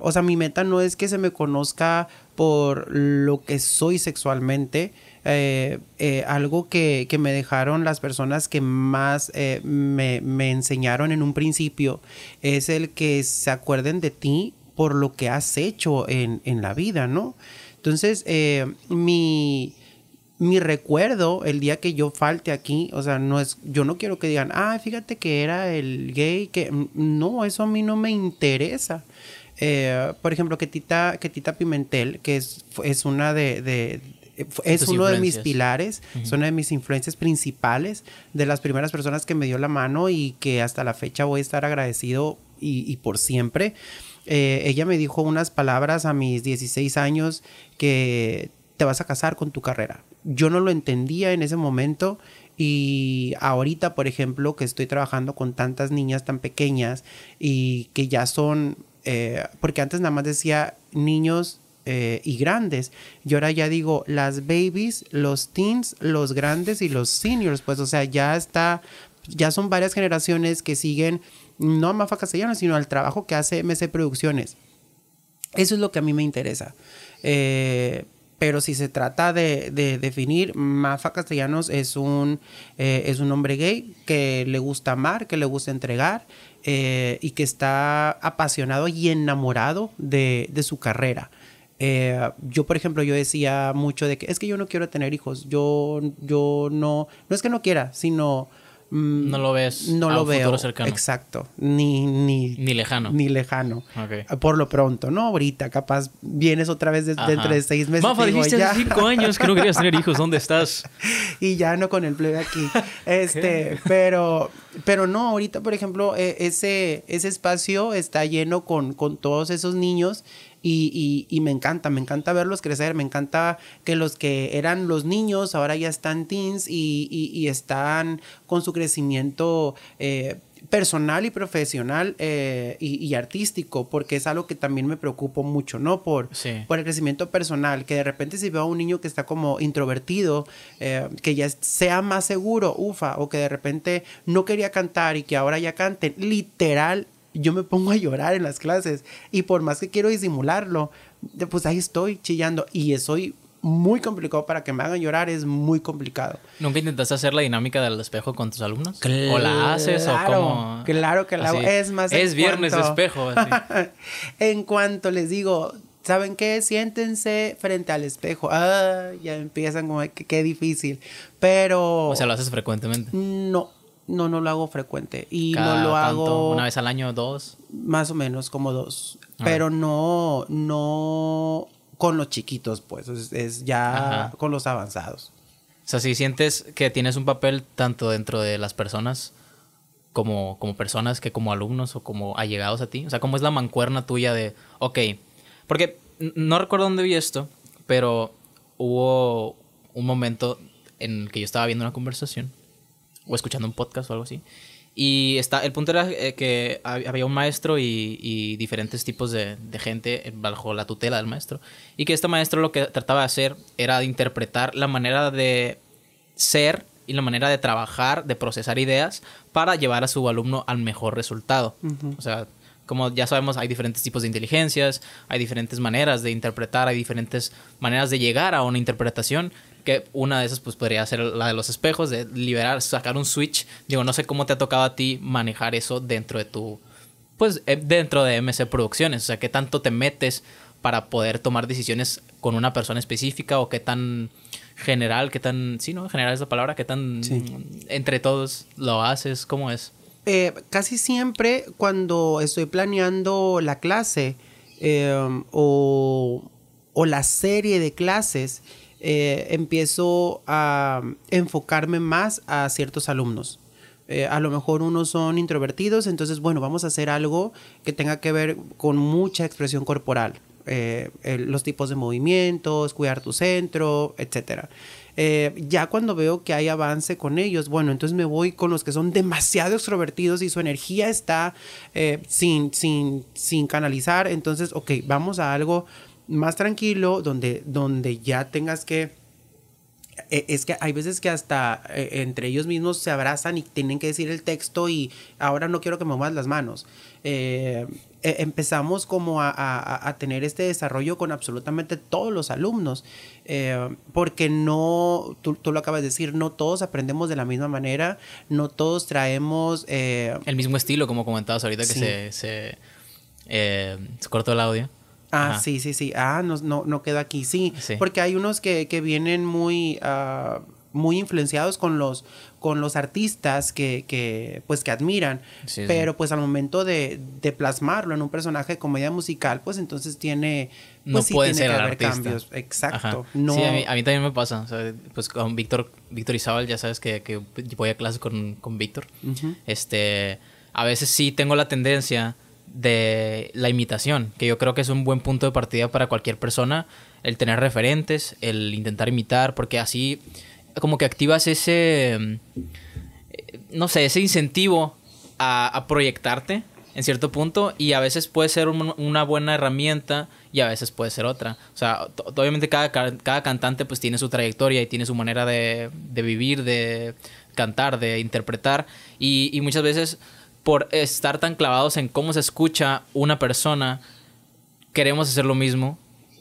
o sea, mi meta no es que se me conozca por lo que soy sexualmente, eh, eh, algo que, me dejaron las personas que más me, enseñaron en un principio es el que se acuerden de ti por lo que has hecho en la vida, ¿no? Entonces, mi, mi recuerdo el día que yo falte aquí, o sea, no es, yo no quiero que digan, ah, fíjate que era el gay, que mm, no, eso a mí no me interesa. Eh, por ejemplo, que Tita, que Tita Pimentel, que es, es una de, es uno de mis pilares, es una de mis influencias principales, de las primeras personas que me dio la mano y que hasta la fecha voy a estar agradecido y, por siempre. Eh, ella me dijo unas palabras a mis 16 años que te vas a casar con tu carrera yo no lo entendía en ese momento y ahorita, por ejemplo, que estoy trabajando con tantas niñas tan pequeñas y que ya son, eh, porque antes nada más decía niños eh, y grandes. Y ahora ya digo las babies, los teens, los grandes y los seniors. Pues, o sea, ya está, ya son varias generaciones que siguen no a Mafa Castellanos, sino al trabajo que hace MC Producciones. Eso es lo que a mí me interesa. Eh, pero si se trata de, definir, Mafa Castellanos es un, eh, es un hombre gay que le gusta amar, que le gusta entregar eh, y que está apasionado y enamorado de, su carrera. Eh, yo, por ejemplo, yo decía mucho de que es que yo no quiero tener hijos, yo, yo no, no es que no quiera, sino no lo ves. No lo veo. cercano. Exacto. Ni, ni, ni lejano. Ni lejano. Por lo pronto, ¿no? Ahorita, capaz vienes otra vez desde dentro de seis meses. Mafa, dijiste hace cinco años que no querías tener hijos. ¿Dónde estás? y ya no con el plebe aquí. Este, pero, pero no, ahorita, por ejemplo, e, ese, ese espacio está lleno con, con todos esos niños y, me encanta, me encanta verlos crecer, me encanta que los que eran los niños ahora ya están teens y, están con su crecimiento eh, personal y profesional eh, y, artístico, porque es algo que también me preocupo mucho, ¿no? Por, por el crecimiento personal, que de repente si veo a un niño que está como introvertido, eh, que ya sea más seguro, ufa, o que de repente no quería cantar y que ahora ya cante, literal yo me pongo a llorar en las clases y por más que quiero disimularlo, pues ahí estoy chillando y soy muy complicado para que me hagan llorar, es muy complicado. ¿Nunca intentaste hacer la dinámica del espejo con tus alumnos? ¿O la haces o cómo? Claro que Es más. Es viernes espejo. en cuanto les digo, ¿saben qué? Siéntense frente al espejo. Ah, ya empiezan como que qué difícil. Pero. O sea, lo haces frecuentemente. No, no, no lo hago frecuente. Y no lo hago. ¿Una vez al año, dos? Más o menos, como dos. Pero no, no con los chiquitos, pues. Es, ya con los avanzados. O sea, si sientes que tienes un papel tanto dentro de las personas como, como personas que como alumnos o como allegados a ti. O sea, ¿cómo es la mancuerna tuya de, ok, porque no recuerdo dónde vi esto, pero hubo un momento en el que yo estaba viendo una conversación o escuchando un podcast o algo así. Y está, el punto era eh, que había un maestro y, diferentes tipos de, gente eh, bajo la tutela del maestro. Y que este maestro lo que trataba de hacer era de interpretar la manera de ser y la manera de trabajar, de procesar ideas para llevar a su alumno al mejor resultado. O sea, como ya sabemos, hay diferentes tipos de inteligencias, hay diferentes maneras de interpretar, hay diferentes maneras de llegar a una interpretación que una de esas pues podría ser la de los espejos, de liberar, sacar un switch. Digo, no sé cómo te ha tocado a ti manejar eso dentro de tu, pues eh, dentro de MC Producciones, o sea, qué tanto te metes para poder tomar decisiones con una persona específica o qué tan general, qué tan, sí, ¿no? General es la palabra, qué tan entre todos lo haces, ¿cómo es? Eh, casi siempre cuando estoy planeando la clase eh, o, o la serie de clases, eh, empiezo a enfocarme más a ciertos alumnos. Eh, a lo mejor unos son introvertidos, entonces bueno, vamos a hacer algo que tenga que ver con mucha expresión corporal. Eh, los tipos de movimientos, cuidar tu centro, etcétera. ya cuando veo que hay avance con ellos, bueno, entonces me voy con los que son demasiado extrovertidos y su energía está sin, sin, sin canalizar, entonces, ok, vamos a algo más tranquilo, donde, donde ya tengas que... E, es que hay veces que hasta e, entre ellos mismos se abrazan y tienen que decir el texto y ahora no quiero que me muevas las manos. Eh, e, empezamos como a, tener este desarrollo con absolutamente todos los alumnos, eh, porque no, tú, lo acabas de decir, no todos aprendemos de la misma manera, no todos traemos... Eh, el mismo estilo, como comentabas ahorita, que se, se cortó el audio. Ah, sí, sí, sí. Ah, no, no, no queda aquí, sí. Porque hay unos que, vienen muy, ah, muy influenciados con los, con los artistas que, pues, que admiran. pero pues al momento de, plasmarlo en un personaje de comedia musical, pues entonces tiene... Pues, no sí puede ser que cambios. Exacto. No... Sí, a mí, a mí, también me pasa. pues con Víctor, Víctor Izabal, ya sabes que, voy a clase con, Víctor. Este, a veces sí tengo la tendencia de la imitación, que yo creo que es un buen punto de partida para cualquier persona, el tener referentes, el intentar imitar, porque así como que activas ese, mm, no sé, ese incentivo a, a proyectarte en cierto punto y a veces puede ser una buena herramienta y a veces puede ser otra. O sea, obviamente cada, cantante pues tiene su trayectoria y tiene su manera de, vivir, de cantar, de interpretar y, y muchas veces por estar tan clavados en cómo se escucha una persona, queremos hacer lo mismo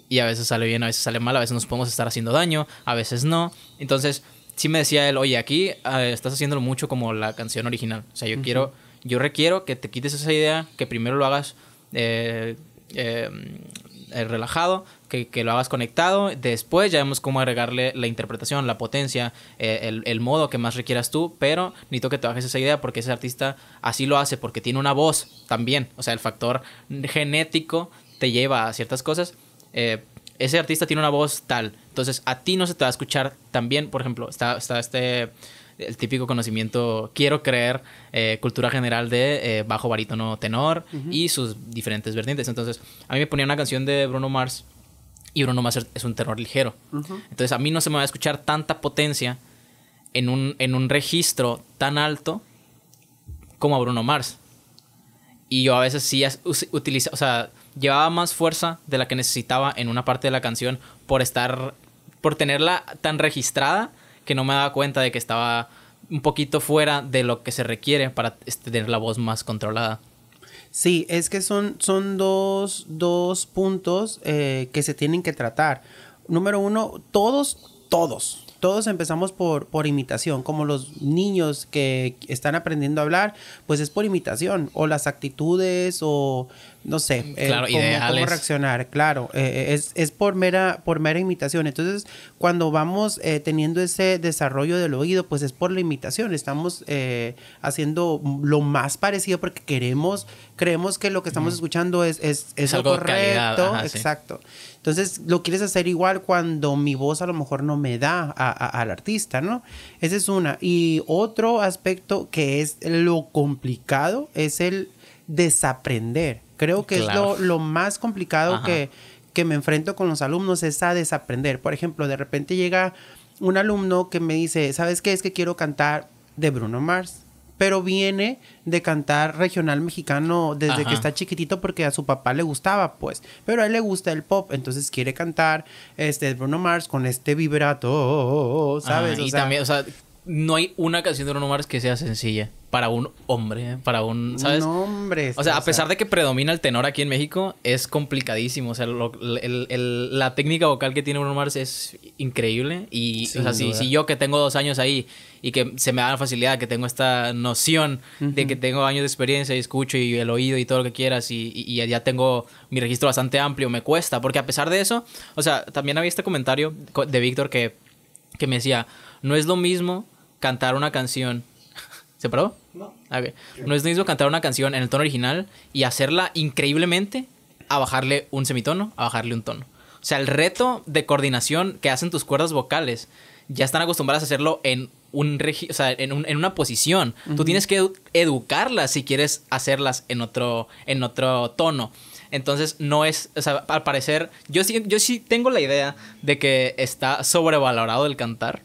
y a veces sale bien, a veces sale mal, a veces nos podemos estar haciendo daño, a veces no. Entonces, sí me decía él, oye, aquí eh, estás haciéndolo mucho como la canción original. O sea, yo quiero, yo requiero que te quites esa idea, que primero lo hagas eh, em, eh relajado, que, que, lo hagas conectado. Después ya vemos cómo agregarle la interpretación, la potencia, eh, el, el, modo que más requieras tú, pero necesito que te bajes esa idea porque ese artista así lo hace, porque tiene una voz también. O sea, el factor genético te lleva a ciertas cosas. Eh, ese artista tiene una voz tal. Entonces, a ti no se te va a escuchar también, por ejemplo, está, está este el típico conocimiento, quiero creer, eh, cultura general de bajo barítono tenor y sus diferentes vertientes. Entonces, a mí me ponía una canción de Bruno Mars y Bruno Mars es un terror ligero. Entonces a mí no se me va a escuchar tanta potencia en un, en un registro tan alto como a Bruno Mars. Y yo a veces sí sea, llevaba más fuerza de la que necesitaba en una parte de la canción por estar, por tenerla tan registrada que no me daba cuenta de que estaba un poquito fuera de lo que se requiere para este, tener la voz más controlada. Sí, es que son, son dos, puntos eh, que se tienen que tratar. Número uno, todos, todos, todos empezamos por, por imitación, como los niños que están aprendiendo a hablar, pues es por imitación, o las actitudes, o no sé, eh, cómo, reaccionar, claro, eh, eh, es, por, mera, por mera imitación. Entonces, cuando vamos teniendo ese desarrollo del oído, pues es por la imitación, estamos haciendo lo más parecido porque queremos, creemos que lo que estamos escuchando es, es, algo correcto, exacto. Entonces, lo quieres hacer igual cuando mi voz a lo mejor no me da al artista, ¿no? Esa es una. Y otro aspecto que es lo complicado es el desaprender Creo que es lo, más complicado que, que me enfrento con los alumnos, es a desaprender. Por ejemplo, de repente llega un alumno que me dice, ¿sabes qué? Es que quiero cantar de Bruno Mars pero viene de cantar regional mexicano desde que está chiquitito porque a su papá le gustaba, pues. Pero a él le gusta el pop, entonces quiere cantar este Bruno Mars con este vibrato, ¿sabes? y también, o sea, no hay una canción de Bruno Mars que sea sencilla para un hombre, ¿eh? para un, ¿sabes? Un hombre. O sea, a pesar de que predomina el tenor aquí en México, es complicadísimo. O sea, la técnica vocal que tiene Bruno Mars es increíble. Y, o si, yo que tengo dos años ahí y que se me da la facilidad, que tengo esta noción de que tengo años de experiencia y escucho y el oído y todo lo que quieras y, ya tengo mi registro bastante amplio, me cuesta. Porque a pesar de eso, o sea, también había este comentario de Víctor que, que me decía, no es lo mismo cantar una canción ¿Se paró? No. Ah, no es lo mismo cantar una canción en el tono original y hacerla increíblemente a bajarle un semitono, a bajarle un tono. O sea, el reto de coordinación que hacen tus cuerdas vocales ya están acostumbradas a hacerlo en un en, una posición. Tú tienes que educarlas si quieres hacerlas en otro, en otro tono. Entonces, no es, o sea, al parecer, yo yo sí tengo la idea de que está sobrevalorado el cantar.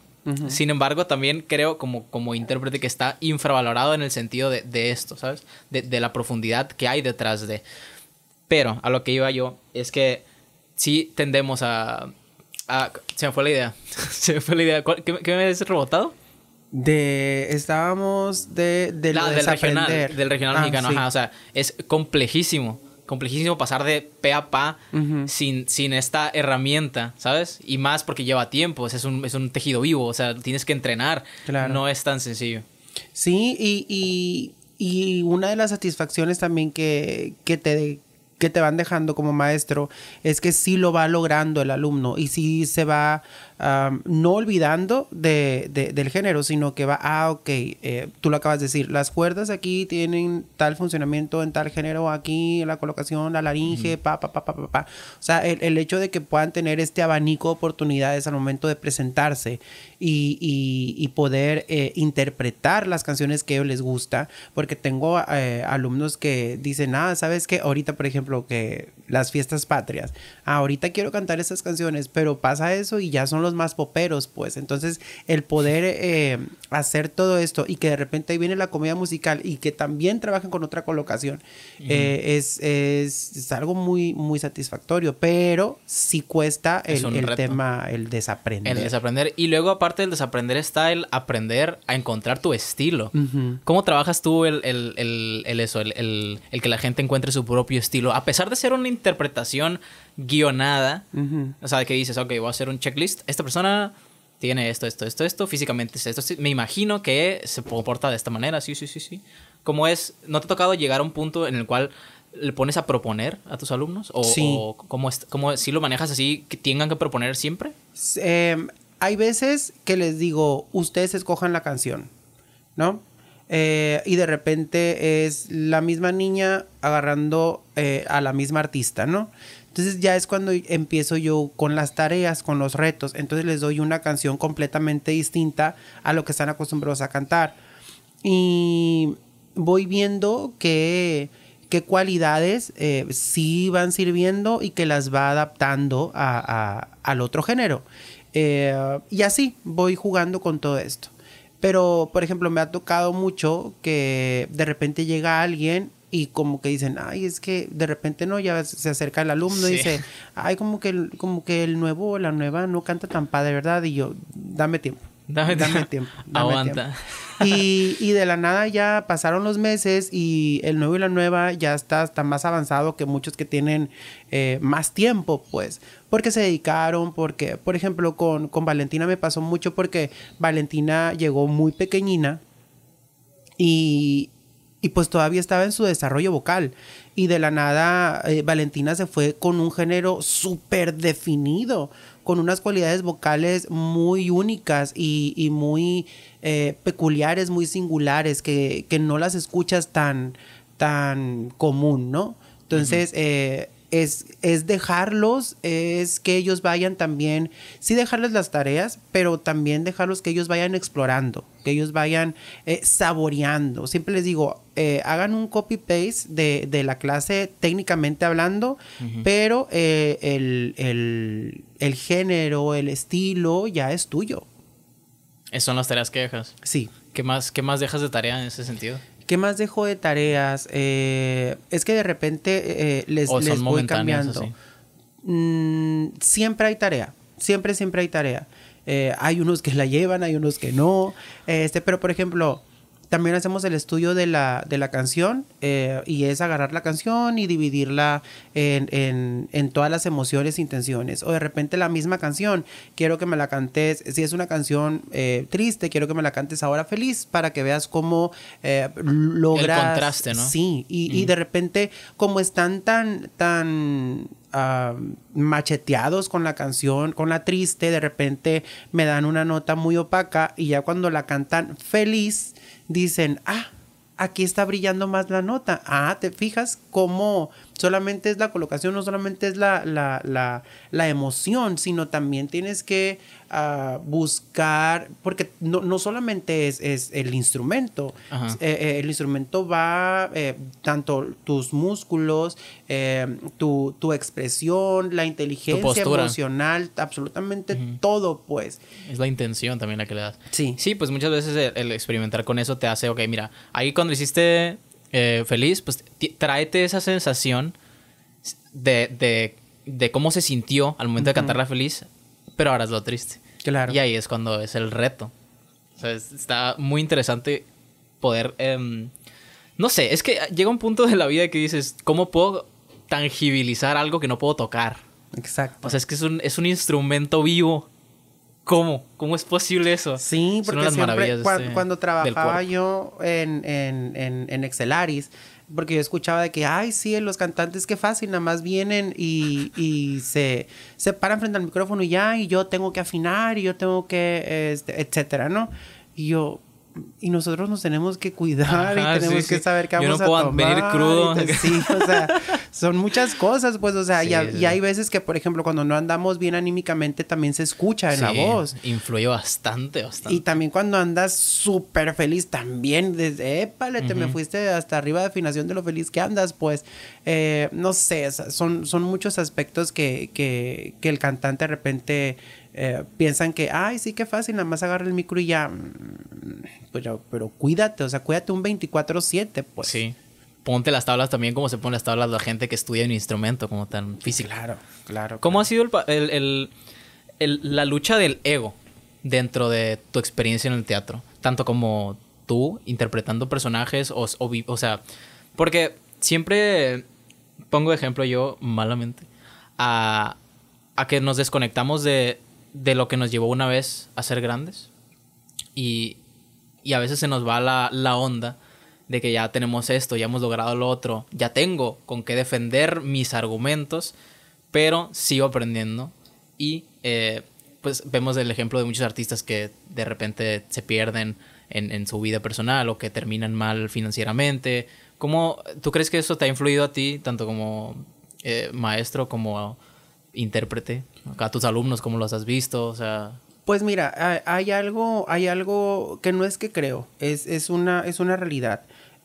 Sin embargo, también creo como, intérprete que está infravalorado en el sentido de, esto, ¿sabes? De, la profundidad que hay detrás de... Pero a lo que iba yo es que sí tendemos a... se me fue la idea. se me fue la idea. ¿Qué, me habías rebotado? De. Estábamos de. de ah, del, regional, del regional ah, mexicano. o sea, es complejísimo complejísimo pasar de pe a pa sin, sin esta herramienta, ¿sabes? Y más porque lleva tiempo, es, un, es un tejido vivo, o sea, tienes que entrenar. No es tan sencillo. Sí, y, y, y una de las satisfacciones también que, que te que te van dejando como maestro es que sí lo va logrando el alumno y sí se va no olvidando del género, sino que va, ah, ok, eh, tú lo acabas de decir, las cuerdas aquí tienen tal funcionamiento en tal género, aquí la colocación, la laringe, pa, pa, pa, pa, pa, pa. O sea, el, hecho de que puedan tener este abanico de oportunidades al momento de presentarse y, poder eh, interpretar las canciones que les gusta, porque tengo eh, alumnos que dicen, ah, ¿sabes que Ahorita, por ejemplo, que las fiestas patrias, ahorita quiero cantar estas canciones, pero pasa eso y ya son los más poperos, pues. Entonces, el poder eh, hacer todo esto y que de repente ahí viene la comedia musical y que también trabajen con otra colocación, eh, es, algo muy, muy satisfactorio, pero sí cuesta el, tema, el desaprender. El desaprender. Y luego, aparte del desaprender, está el aprender a encontrar tu estilo. ¿Cómo trabajas tú el, el eso, el que la gente encuentre su propio estilo? A pesar de ser una interpretación guionada. O sea, que dices, ok, voy a hacer un checklist. Esta persona tiene esto, esto, esto, esto, físicamente esto, esto. Me imagino que se comporta de esta manera, sí, sí, sí, sí. ¿Cómo es, ¿no te ha tocado llegar a un punto en el cual le pones a proponer a tus alumnos? ¿O, sí. es, cómo, cómo, si lo manejas así, que tengan que proponer siempre? Em, hay veces que les digo, ustedes escojan la canción, ¿no? Eh, y de repente es la misma niña agarrando eh, a la misma artista, ¿no? Entonces ya es cuando empiezo yo con las tareas, con los retos. Entonces les doy una canción completamente distinta a lo que están acostumbrados a cantar. Y voy viendo que qué cualidades eh, sí van sirviendo y que las va adaptando a, al otro género. Eh, y así voy jugando con todo esto. Pero, por ejemplo, me ha tocado mucho que de repente llega alguien y como que dicen, ay, es que de repente no, ya se acerca el alumno y dice, ay, como que, el, como que el nuevo o la nueva no canta tan padre, ¿verdad? Y yo, dame tiempo. Dame, tiempo. Dame aguanta. Tiempo. Y, y, de la nada ya pasaron los meses y el nuevo y la nueva ya está, está más avanzado que muchos que tienen eh, más tiempo, pues. Porque se dedicaron, porque, por ejemplo, con, con Valentina me pasó mucho porque Valentina llegó muy pequeñina y, y pues todavía estaba en su desarrollo vocal. Y de la nada, eh, Valentina se fue con un género súper definido, con unas cualidades vocales muy únicas y, muy eh, peculiares, muy singulares, que, no las escuchas tan, tan común, ¿no? Entonces, es, dejarlos, es que ellos vayan también, sí dejarles las tareas, pero también dejarlos que ellos vayan explorando, que ellos vayan eh, saboreando. Siempre les digo, eh, hagan un copy-paste de, la clase técnicamente hablando, pero eh, el, género, el estilo ya es tuyo. Esas son las tareas que dejas. Sí. ¿Qué más, ¿Qué más dejas de tarea en ese sentido? ¿Qué más dejo de tareas? Eh, es que de repente eh, eh, les, les voy cambiando. Mm, siempre hay tarea. Siempre, siempre hay tarea. hay unos que la llevan, hay unos que no. Este, pero por ejemplo, también hacemos el estudio de la, de la canción eh, y es agarrar la canción y dividirla en, todas las emociones e intenciones. O de repente la misma canción, quiero que me la cantes, si es una canción eh, triste, quiero que me la cantes ahora feliz para que veas cómo eh, logras... El contraste, ¿no? Sí, y, y de repente como están tan, tan ah, macheteados con la canción, con la triste, de repente me dan una nota muy opaca y ya cuando la cantan feliz, dicen, ah, aquí está brillando más la nota. Ah, te fijas cómo solamente es la colocación, no solamente es la, emoción, sino también tienes que ah, buscar, porque no, solamente es, el instrumento, eh, eh, el instrumento va eh, tanto tus músculos, tu, expresión, la inteligencia emocional, absolutamente todo, pues. Es la intención también la que le das. Sí. Sí, pues muchas veces el, el experimentar con eso te hace, ok, mira, ahí cuando hiciste eh, feliz, pues tráete esa sensación de, de, cómo se sintió al momento de cantarla feliz, pero ahora es lo triste. Claro. Y ahí es cuando es el reto. O sea, está muy interesante poder... Em, no sé, es que llega un punto de la vida que dices, ¿cómo puedo tangibilizar algo que no puedo tocar? Exacto. O sea, es que es un, es un instrumento vivo ¿Cómo? ¿Cómo es posible eso? Sí, porque siempre, cuando trabajaba yo en, en, en, Excelaris, porque yo escuchaba de que, ay, sí, los cantantes qué fácil, nada más vienen y, se, se, paran frente al micrófono y ya, y yo tengo que afinar, y yo tengo que, este, etcétera, ¿no? Y yo, y nosotros nos tenemos que cuidar y tenemos que saber qué vamos Yo no a puedo tomar, crudo. Pues, sí, o sea, son muchas cosas, pues, o sea, y, hay veces que, por ejemplo, cuando no andamos bien anímicamente, también se escucha en la voz. Influye bastante, bastante. Y también cuando andas súper feliz, también, desde, épale, me fuiste hasta arriba de afinación de lo feliz que andas, pues, eh, no sé, son, son muchos aspectos que, que, que el cantante de repente eh, piensan que, ay, sí, qué fácil, nada más agarra el micro y ya. Mm, pero, pero cuídate, o sea, cuídate un 24-7, pues. Sí. Ponte las tablas también como se ponen las tablas la gente que estudia un instrumento, como tan físico. Claro, claro. ¿Cómo ha sido el, la lucha del ego dentro de tu experiencia en el teatro? Tanto como tú interpretando personajes o, o, sea, porque siempre pongo ejemplo yo malamente a que nos desconectamos de, de lo que nos llevó una vez a ser grandes. Y, a veces se nos va la, la onda de que ya tenemos esto, ya hemos logrado lo otro, ya tengo con qué defender mis argumentos, pero sigo aprendiendo. Y eh, pues vemos el ejemplo de muchos artistas que de repente se pierden en, su vida personal o que terminan mal financieramente. ¿Cómo tú crees que eso te ha influido a ti, tanto como eh, maestro como intérprete? Acá tus alumnos, ¿cómo los has visto? O sea... Pues mira, hay algo, hay algo que no es que creo, es, una, es una realidad.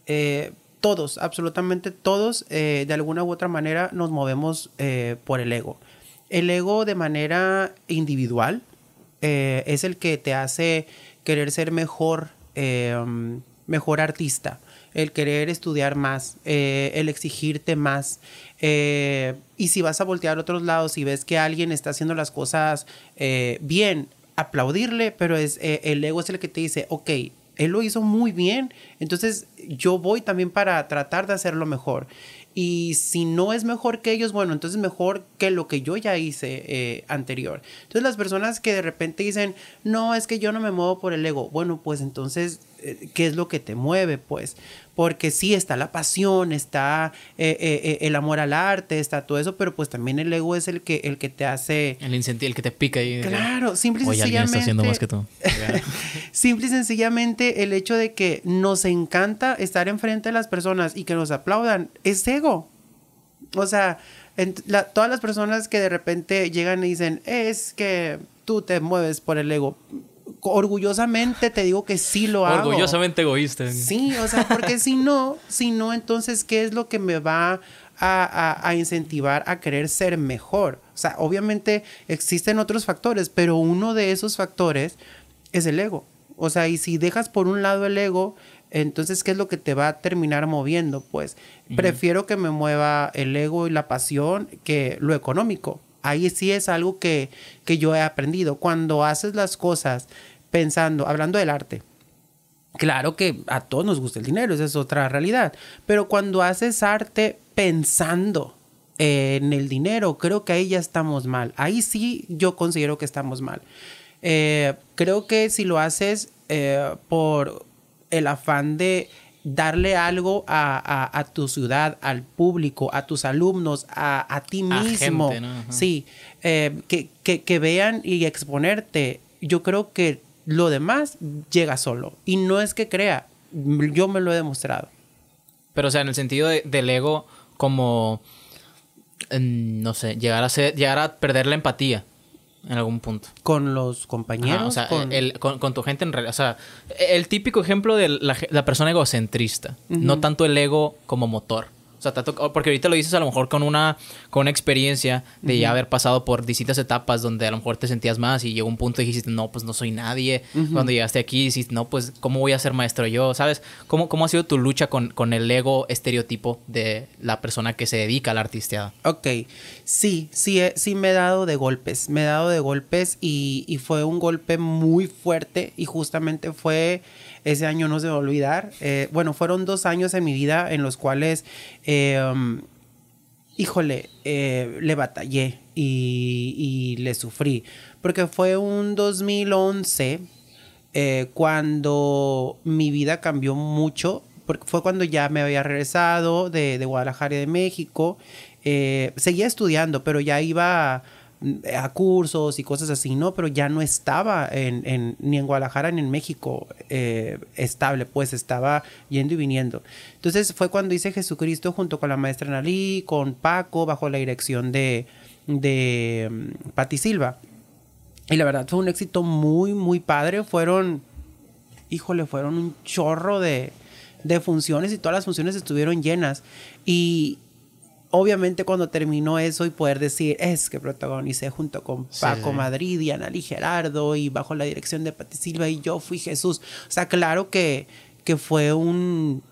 Eh, todos, absolutamente todos, eh, de alguna u otra manera nos movemos eh, por el ego. El ego de manera individual es el que te hace querer ser mejor, mejor artista, el querer estudiar más, el exigirte más, eh, y si vas a voltear a otros lados y ves que alguien está haciendo las cosas eh, bien, aplaudirle, pero es, eh, el ego es el que te dice, ok, él lo hizo muy bien, entonces yo voy también para tratar de hacerlo mejor. Y si no es mejor que ellos, bueno, entonces mejor que lo que yo ya hice anterior. Entonces las personas que de repente dicen, no, es que yo no me muevo por el ego, bueno, pues entonces eh, qué es lo que te mueve, pues. Porque sí, está la pasión, está eh, eh, el amor al arte, está todo eso, pero pues también el ego es el que, el que te hace... El incentivo, el que te pica y... Claro, simple y sencillamente... está haciendo más que tú. simple y sencillamente el hecho de que nos encanta estar enfrente de las personas y que nos aplaudan es ego. O sea, todas las personas que de repente llegan y dicen, es que tú te mueves por el ego orgullosamente te digo que sí lo hago. Orgullosamente egoísta. Sí, o sea, porque si no, si no, entonces, ¿qué es lo que me va a, incentivar a querer ser mejor? O sea, obviamente existen otros factores, pero uno de esos factores es el ego. O sea, y si dejas por un lado el ego, entonces, ¿qué es lo que te va a terminar moviendo? Pues prefiero que me mueva el ego y la pasión que lo económico ahí sí es algo que, yo he aprendido. Cuando haces las cosas pensando, hablando del arte, Claro que a todos nos gusta el dinero, esa es otra realidad. Pero cuando haces arte pensando en el dinero, creo que ahí ya estamos mal. Ahí sí yo considero que estamos mal. Eh, creo que si lo haces eh, por el afán de darle algo a, tu ciudad, al público, a tus alumnos, a, ti mismo. Sí, eh, que, vean y exponerte. Yo creo que lo demás llega solo. Y no es que crea, yo me lo he demostrado. Pero, o sea, en el sentido de, del ego, como, mm, no sé, llegar a, llegar a perder la empatía en algún punto. ¿Con los compañeros? o sea, con... El, con, tu gente en realidad. O sea, el típico ejemplo de la, persona egocentrista. No tanto el ego como motor. O sea, oh, porque ahorita lo dices a lo mejor con una, con experiencia de ya haber pasado por distintas etapas donde a lo mejor te sentías más y llegó un punto y dijiste, no, pues no soy nadie. Cuando llegaste aquí dijiste, no, pues ¿cómo voy a ser maestro yo? ¿Sabes? ¿Cómo, cómo ha sido tu lucha con, con el ego estereotipo de la persona que se dedica al la Ok, sí, sí, eh, sí me he dado de golpes, me he dado de golpes y, y fue un golpe muy fuerte y justamente fue ese año no se va a olvidar. Eh, bueno, fueron dos años en mi vida en los cuales, em, híjole, eh, le batallé y, le sufrí. Porque fue un 2011 eh, cuando mi vida cambió mucho. Porque fue cuando ya me había regresado de, Guadalajara y de México. seguía estudiando, pero ya iba a cursos y cosas así, ¿no? Pero ya no estaba en, en, ni en Guadalajara ni en México eh, estable, pues estaba yendo y viniendo. Entonces fue cuando hice Jesucristo junto con la maestra Nalí, con Paco, bajo la dirección de, de mm, Pati Silva. Y la verdad fue un éxito muy, muy padre. Fueron, híjole, fueron un chorro de, de funciones y todas las funciones estuvieron llenas. Y, obviamente cuando terminó eso y poder decir, es que protagonicé junto con Paco Madrid y Analí Gerardo y bajo la dirección de Pati Silva y yo fui Jesús. O sea, claro que, que fue un...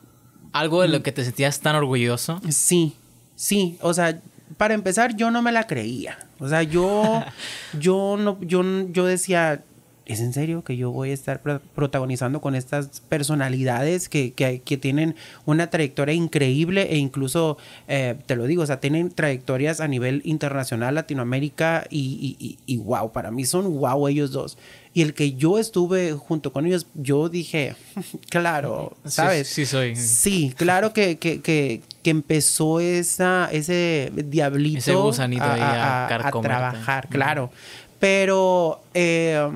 Algo de lo que te sentías tan orgulloso. Sí, sí, o sea, para empezar yo no me la creía. O sea, yo, yo, no, yo decía, ¿es en serio que yo voy a estar protagonizando con estas personalidades que, tienen una trayectoria increíble e incluso, eh, te lo digo, o sea, tienen trayectorias a nivel internacional, Latinoamérica y, y, wow, para mí son wow ellos dos. Y el que yo estuve junto con ellos, yo dije, claro, ¿sabes? Sí, soy. Sí, claro que, que, empezó esa, ese diablito a, a, trabajar, claro. Pero eh,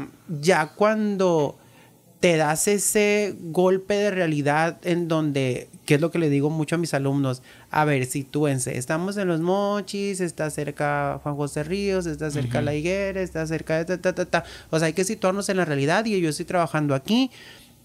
ya cuando te das ese golpe de realidad en donde, que es lo que le digo mucho a mis alumnos, a ver, sitúense, estamos en los mochis, está cerca Juan José Ríos, está cerca La Higuera, está cerca de ta, ta, ta, ta, O sea, hay que situarnos en la realidad y yo estoy trabajando aquí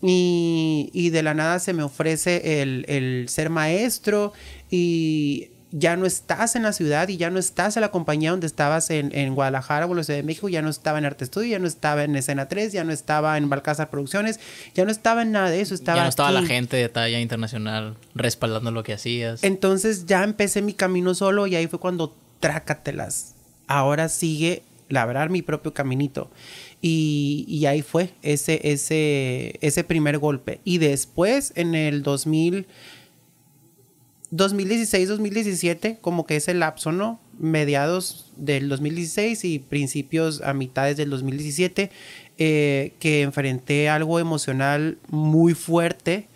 y, de la nada se me ofrece el, el ser maestro y ya no estás en la ciudad y ya no estás en la compañía donde estabas en, Guadalajara o en la Ciudad de México, ya no estaba en Arte Estudio, ya no estaba en Escena 3, ya no estaba en Balcázar Producciones, ya no estaba en nada de eso. Estaba ya no estaba la gente de talla internacional respaldando lo que hacías. Entonces ya empecé mi camino solo y ahí fue cuando trácatelas. Ahora sigue labrar mi propio caminito. Y, y, ahí fue ese, ese, ese primer golpe. Y después, en el 2000... 2016-2017, como que ese lapso, ¿no? Mediados del 2016 y principios a mitades del 2017, eh, que enfrenté algo emocional muy fuerte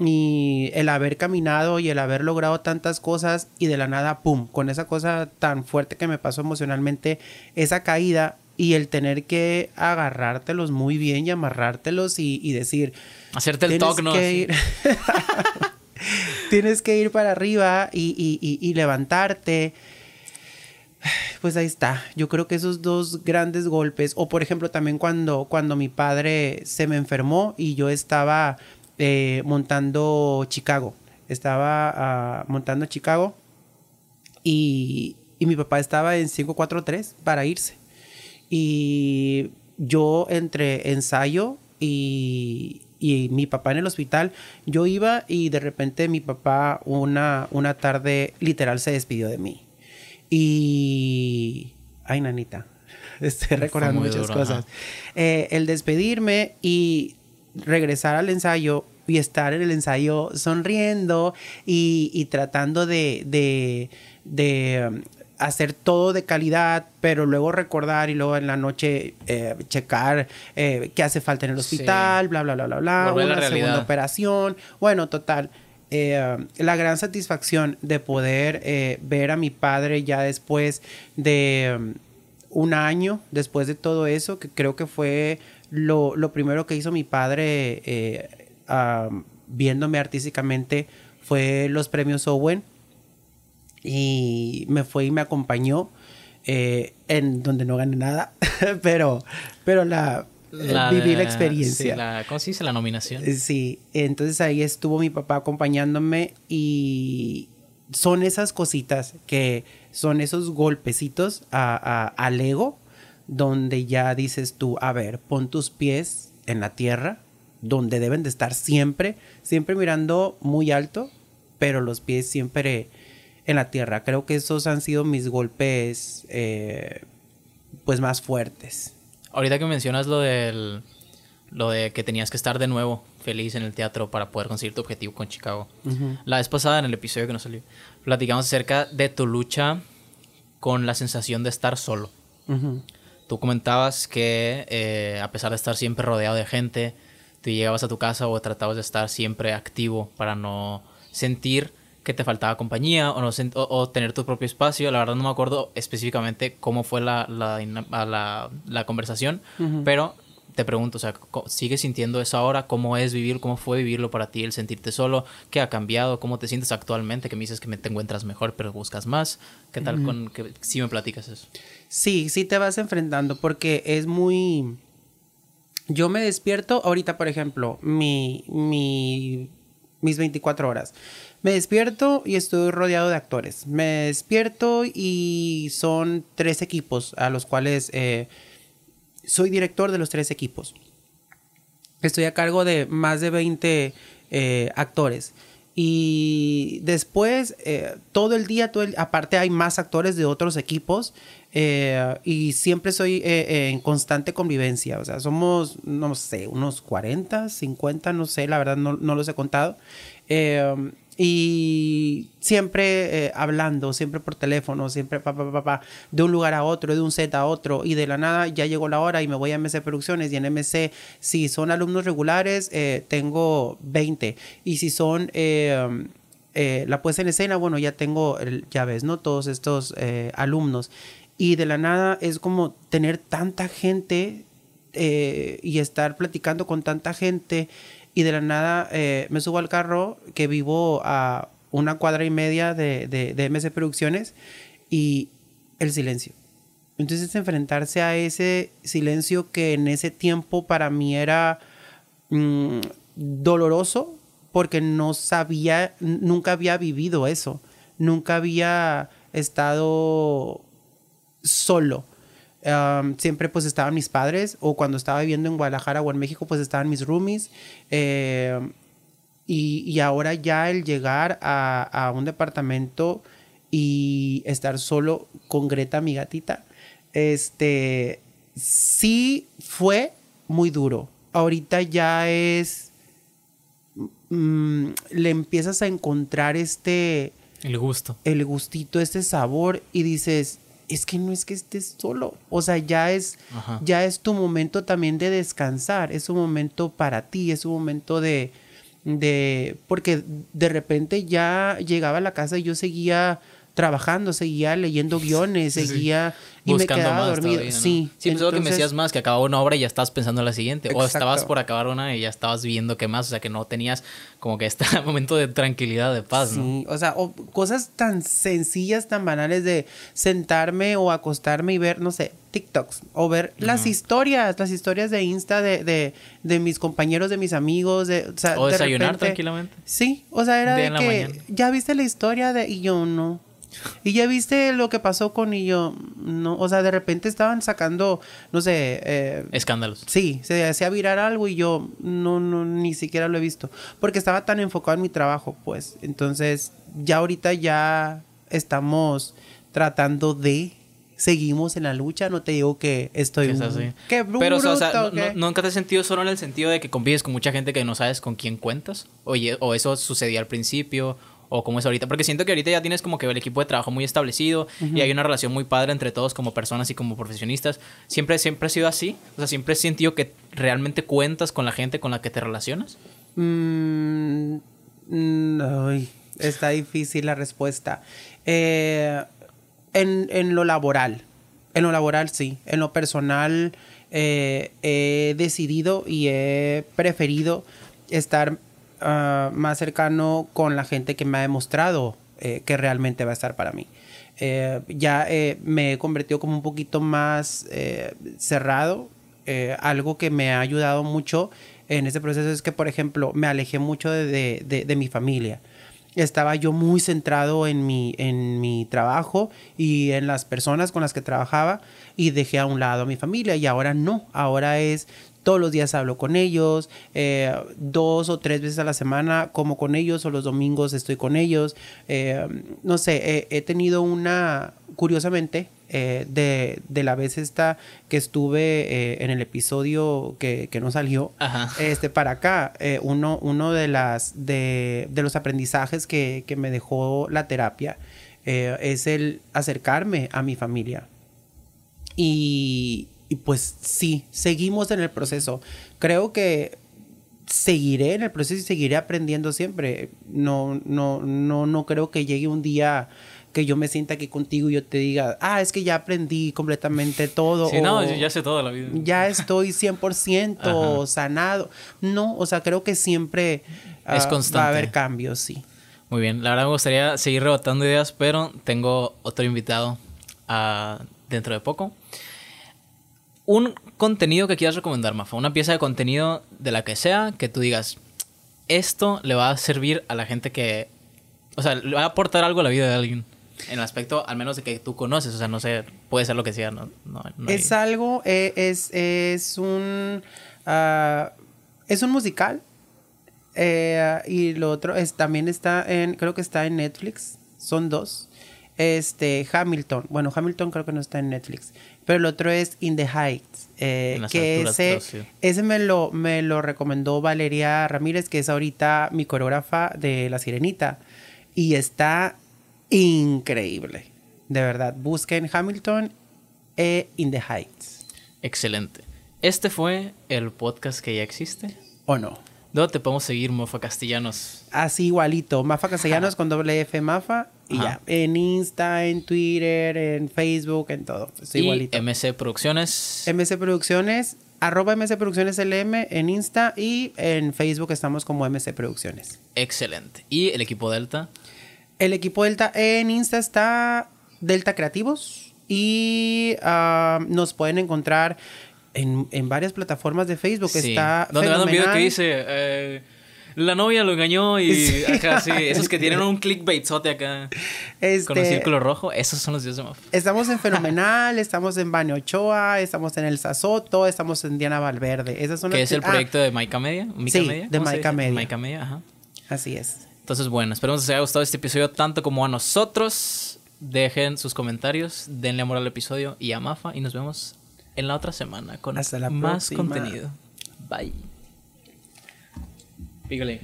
y el haber caminado y el haber logrado tantas cosas y de la nada, ¡pum!, con esa cosa tan fuerte que me pasó emocionalmente, esa caída y el tener que agarrártelos muy bien y amarrártelos y, y decir... Hacerte el toque, ¿no? Que Tienes que ir para arriba y, levantarte. Pues ahí está. Yo creo que esos dos grandes golpes, o por ejemplo también cuando, cuando mi padre se me enfermó y yo estaba eh, montando Chicago. Estaba ah, montando Chicago y, y, mi papá estaba en 543 para irse. Y yo entre ensayo y, y mi papá en el hospital, yo iba y de repente mi papá una, una tarde literal se despidió de mí. Y... Ay, nanita, estoy recordando muchas cosas. Eh, el despedirme y regresar al ensayo y estar en el ensayo sonriendo y, tratando de um, hacer todo de calidad, pero luego recordar y luego en la noche eh, checar eh, qué hace falta en el hospital, bla, bla, bla, bla, bla, una segunda operación. Bueno, total. Eh, la gran satisfacción de poder ver a mi padre ya después de mm, un año, después de todo eso, que creo que fue lo, primero que hizo mi padre ah, viéndome artísticamente, fue los premios Owen y me fue y me acompañó eh, en donde no gané nada, pero, pero la, eh, viví la experiencia. la, ¿Cómo se dice? La nominación. Eh, sí, entonces ahí estuvo mi papá acompañándome y son esas cositas que son esos golpecitos al ego donde ya dices tú, a ver, pon tus pies en la tierra, donde deben de estar siempre, siempre mirando muy alto, pero los pies siempre en la tierra. Creo que esos han sido mis golpes eh, pues más fuertes. Ahorita que mencionas lo del lo de que tenías que estar de nuevo feliz en el teatro para poder conseguir tu objetivo con Chicago. La vez pasada en el episodio que nos salió platicamos acerca de tu lucha con la sensación de estar solo. Tú comentabas que eh, a pesar de estar siempre rodeado de gente, tú llegabas a tu casa o tratabas de estar siempre activo para no sentir que te faltaba compañía o, no, o, tener tu propio espacio. La verdad no me acuerdo específicamente cómo fue la, conversación, pero te pregunto, o sea, ¿sigues sintiendo eso ahora? ¿Cómo es vivir? ¿Cómo fue vivirlo para ti? El sentirte solo, ¿qué ha cambiado? ¿Cómo te sientes actualmente? Que me dices que me te encuentras mejor, pero buscas más. ¿Qué tal con que si me platicas eso? Sí, sí te vas enfrentando porque es muy... Yo me despierto, ahorita por ejemplo, mi, mi mis 24 horas. Me despierto y estoy rodeado de actores. Me despierto y son tres equipos a los cuales eh, soy director de los tres equipos. Estoy a cargo de más de 20 eh, actores. Y después, eh, todo el día, todo aparte hay más actores de otros equipos eh, y siempre soy eh, en constante convivencia. O sea, somos, no sé, unos 40, 50, no sé, la verdad no, no los he contado y siempre eh, hablando, siempre por teléfono, siempre de un lugar a otro, de un set a otro, y de la nada ya llegó la hora y me voy a MC Producciones, y en MC, si son alumnos regulares, eh, tengo 20, y si son... Eh, la puesta en escena, bueno, ya tengo, ya ves, ¿no? Todos estos alumnos. Y de la nada es como tener tanta gente y estar platicando con tanta gente y de la nada eh, me subo al carro que vivo a una cuadra y media de, de, de MC Producciones y el silencio. Entonces enfrentarse a ese silencio que en ese tiempo para mí era mm, doloroso porque no sabía, nunca había vivido eso, nunca había estado solo siempre pues estaban mis padres o cuando estaba viviendo en Guadalajara o en México pues estaban mis roomies. Eh, y, ahora ya el llegar a, un departamento y estar solo con Greta, mi gatita, este sí fue muy duro. Ahorita ya es... Mm, le empiezas a encontrar este... El gusto. El gustito, este sabor y dices, es que no es que estés solo, o sea, ya es, ya es tu momento también de descansar, es un momento para ti, es un momento de, de, porque de repente ya llegaba a la casa y yo seguía trabajando, seguía leyendo guiones, seguía y Buscando más dormido. Sí. Sí, pues que me decías más, que acababa una obra y ya estabas pensando en la siguiente. O estabas por acabar una y ya estabas viendo qué más. O sea, que no tenías como que este momento de tranquilidad, de paz, sí. o sea, cosas tan sencillas, tan banales de sentarme o acostarme y ver, no sé, TikToks o ver las historias, las historias de Insta de, de, de mis compañeros, de mis amigos. De, o, desayunar tranquilamente. Sí, o sea, era de, de que ya viste la historia de... Y yo no. Y ya viste lo que pasó con y yo, no, o sea, de repente estaban sacando, no sé, eh, escándalos. Sí, se hacía virar algo y yo no, no, ni siquiera lo he visto, porque estaba tan enfocado en mi trabajo, pues. Entonces, ya ahorita ya estamos tratando de seguimos en la lucha, no te digo que estoy... así. Pero, o sea, no, ¿nunca te has sentido solo en el sentido de que convives con mucha gente que no sabes con quién cuentas? Oye, o eso sucedía al principio, o cómo es ahorita? Porque siento que ahorita ya tienes como que el equipo de trabajo muy establecido y hay una relación muy padre entre todos como personas y como profesionistas. ¿Siempre, siempre ha sido así? O sea, ¿siempre has sentido que realmente cuentas con la gente con la que te relacionas? Mm, está difícil la respuesta. Eh, en, lo laboral, en lo laboral sí, en lo personal eh, he decidido y he preferido estar Ah, más cercano con la gente que me ha demostrado eh, que realmente va a estar para mí. Eh, ya eh, me he convertido como un poquito más cerrado. algo que me ha ayudado mucho en ese proceso es que, por ejemplo, me alejé mucho de, de, de, de mi familia estaba yo muy centrado en mi, en mi trabajo y en las personas con las que trabajaba y dejé a un lado a mi familia y ahora no, ahora es todos los días hablo con ellos, eh, dos o tres veces a la semana como con ellos o los domingos estoy con ellos. Eh, no sé, he tenido una, curiosamente, eh, de, la vez esta que estuve en el episodio que, que no salió, este para acá, uno, uno de, las, de, los aprendizajes que, que, me dejó la terapia es el acercarme a mi familia. Y, y pues sí, seguimos en el proceso. Creo que seguiré en el proceso y seguiré aprendiendo siempre. No, no, no, no creo que llegue un día que yo me sienta aquí contigo y yo te diga, ah, es que ya aprendí completamente todo. Sí, no, ya sé toda la vida. Ya estoy 100% sanado. No, o sea, creo que siempre ah, va a haber cambios, sí. Muy bien, la verdad me gustaría seguir rebotando ideas, pero tengo otro invitado ah, dentro de poco un contenido que quieras recomendar, Mafa, una pieza de contenido de la que sea, que tú digas, esto le va a servir a la gente que, o sea, le va a aportar algo a la vida de alguien. En el aspecto, al menos de que tú conoces, o sea, no sé, puede ser lo que sea. No, es algo, eh, es, es un... Ah, es un musical. Eh, y lo otro es también está en, creo que está en Netflix. Son dos. Este, Hamilton. Bueno, Hamilton creo que no está en Netflix pero el otro es In the Heights, eh, que ese, ese me, lo, me lo recomendó Valeria Ramírez, que es ahorita mi coreógrafa de La Sirenita, y está increíble, de verdad, busquen Hamilton e In the Heights. Excelente. Este fue el podcast que ya existe. ¿O no? ¿Dónde te podemos seguir, Mofa Castellanos? Así igualito, Mafa Castellanos con doble F Mafa y ya. En Insta, en Twitter, en Facebook, en todo. Es MC Producciones. MC Producciones, arroba MC Producciones LM en Insta y en Facebook estamos como MC Producciones. Excelente. ¿Y el equipo Delta? El equipo Delta en Insta está Delta Creativos y ah, nos pueden encontrar en, varias plataformas de Facebook. Sí. Está. Donde ah, un video que dice. Eh, la novia lo engañó y. acá sí. Esos que tienen un clickbaitzote acá. Este con el círculo rojo, esos son los dioses de Estamos en Fenomenal, estamos en Bane Ochoa, estamos en El Sazoto, estamos en Diana Valverde. Esas son es el ah, proyecto de Maica Media? sí, de Maica Media. Media, ajá. Así es. Entonces, bueno, esperemos que les haya gustado este episodio tanto como a nosotros. Dejen sus comentarios, denle amor al episodio y a Mafa y nos vemos en la otra semana con más contenido. Bye. पिघले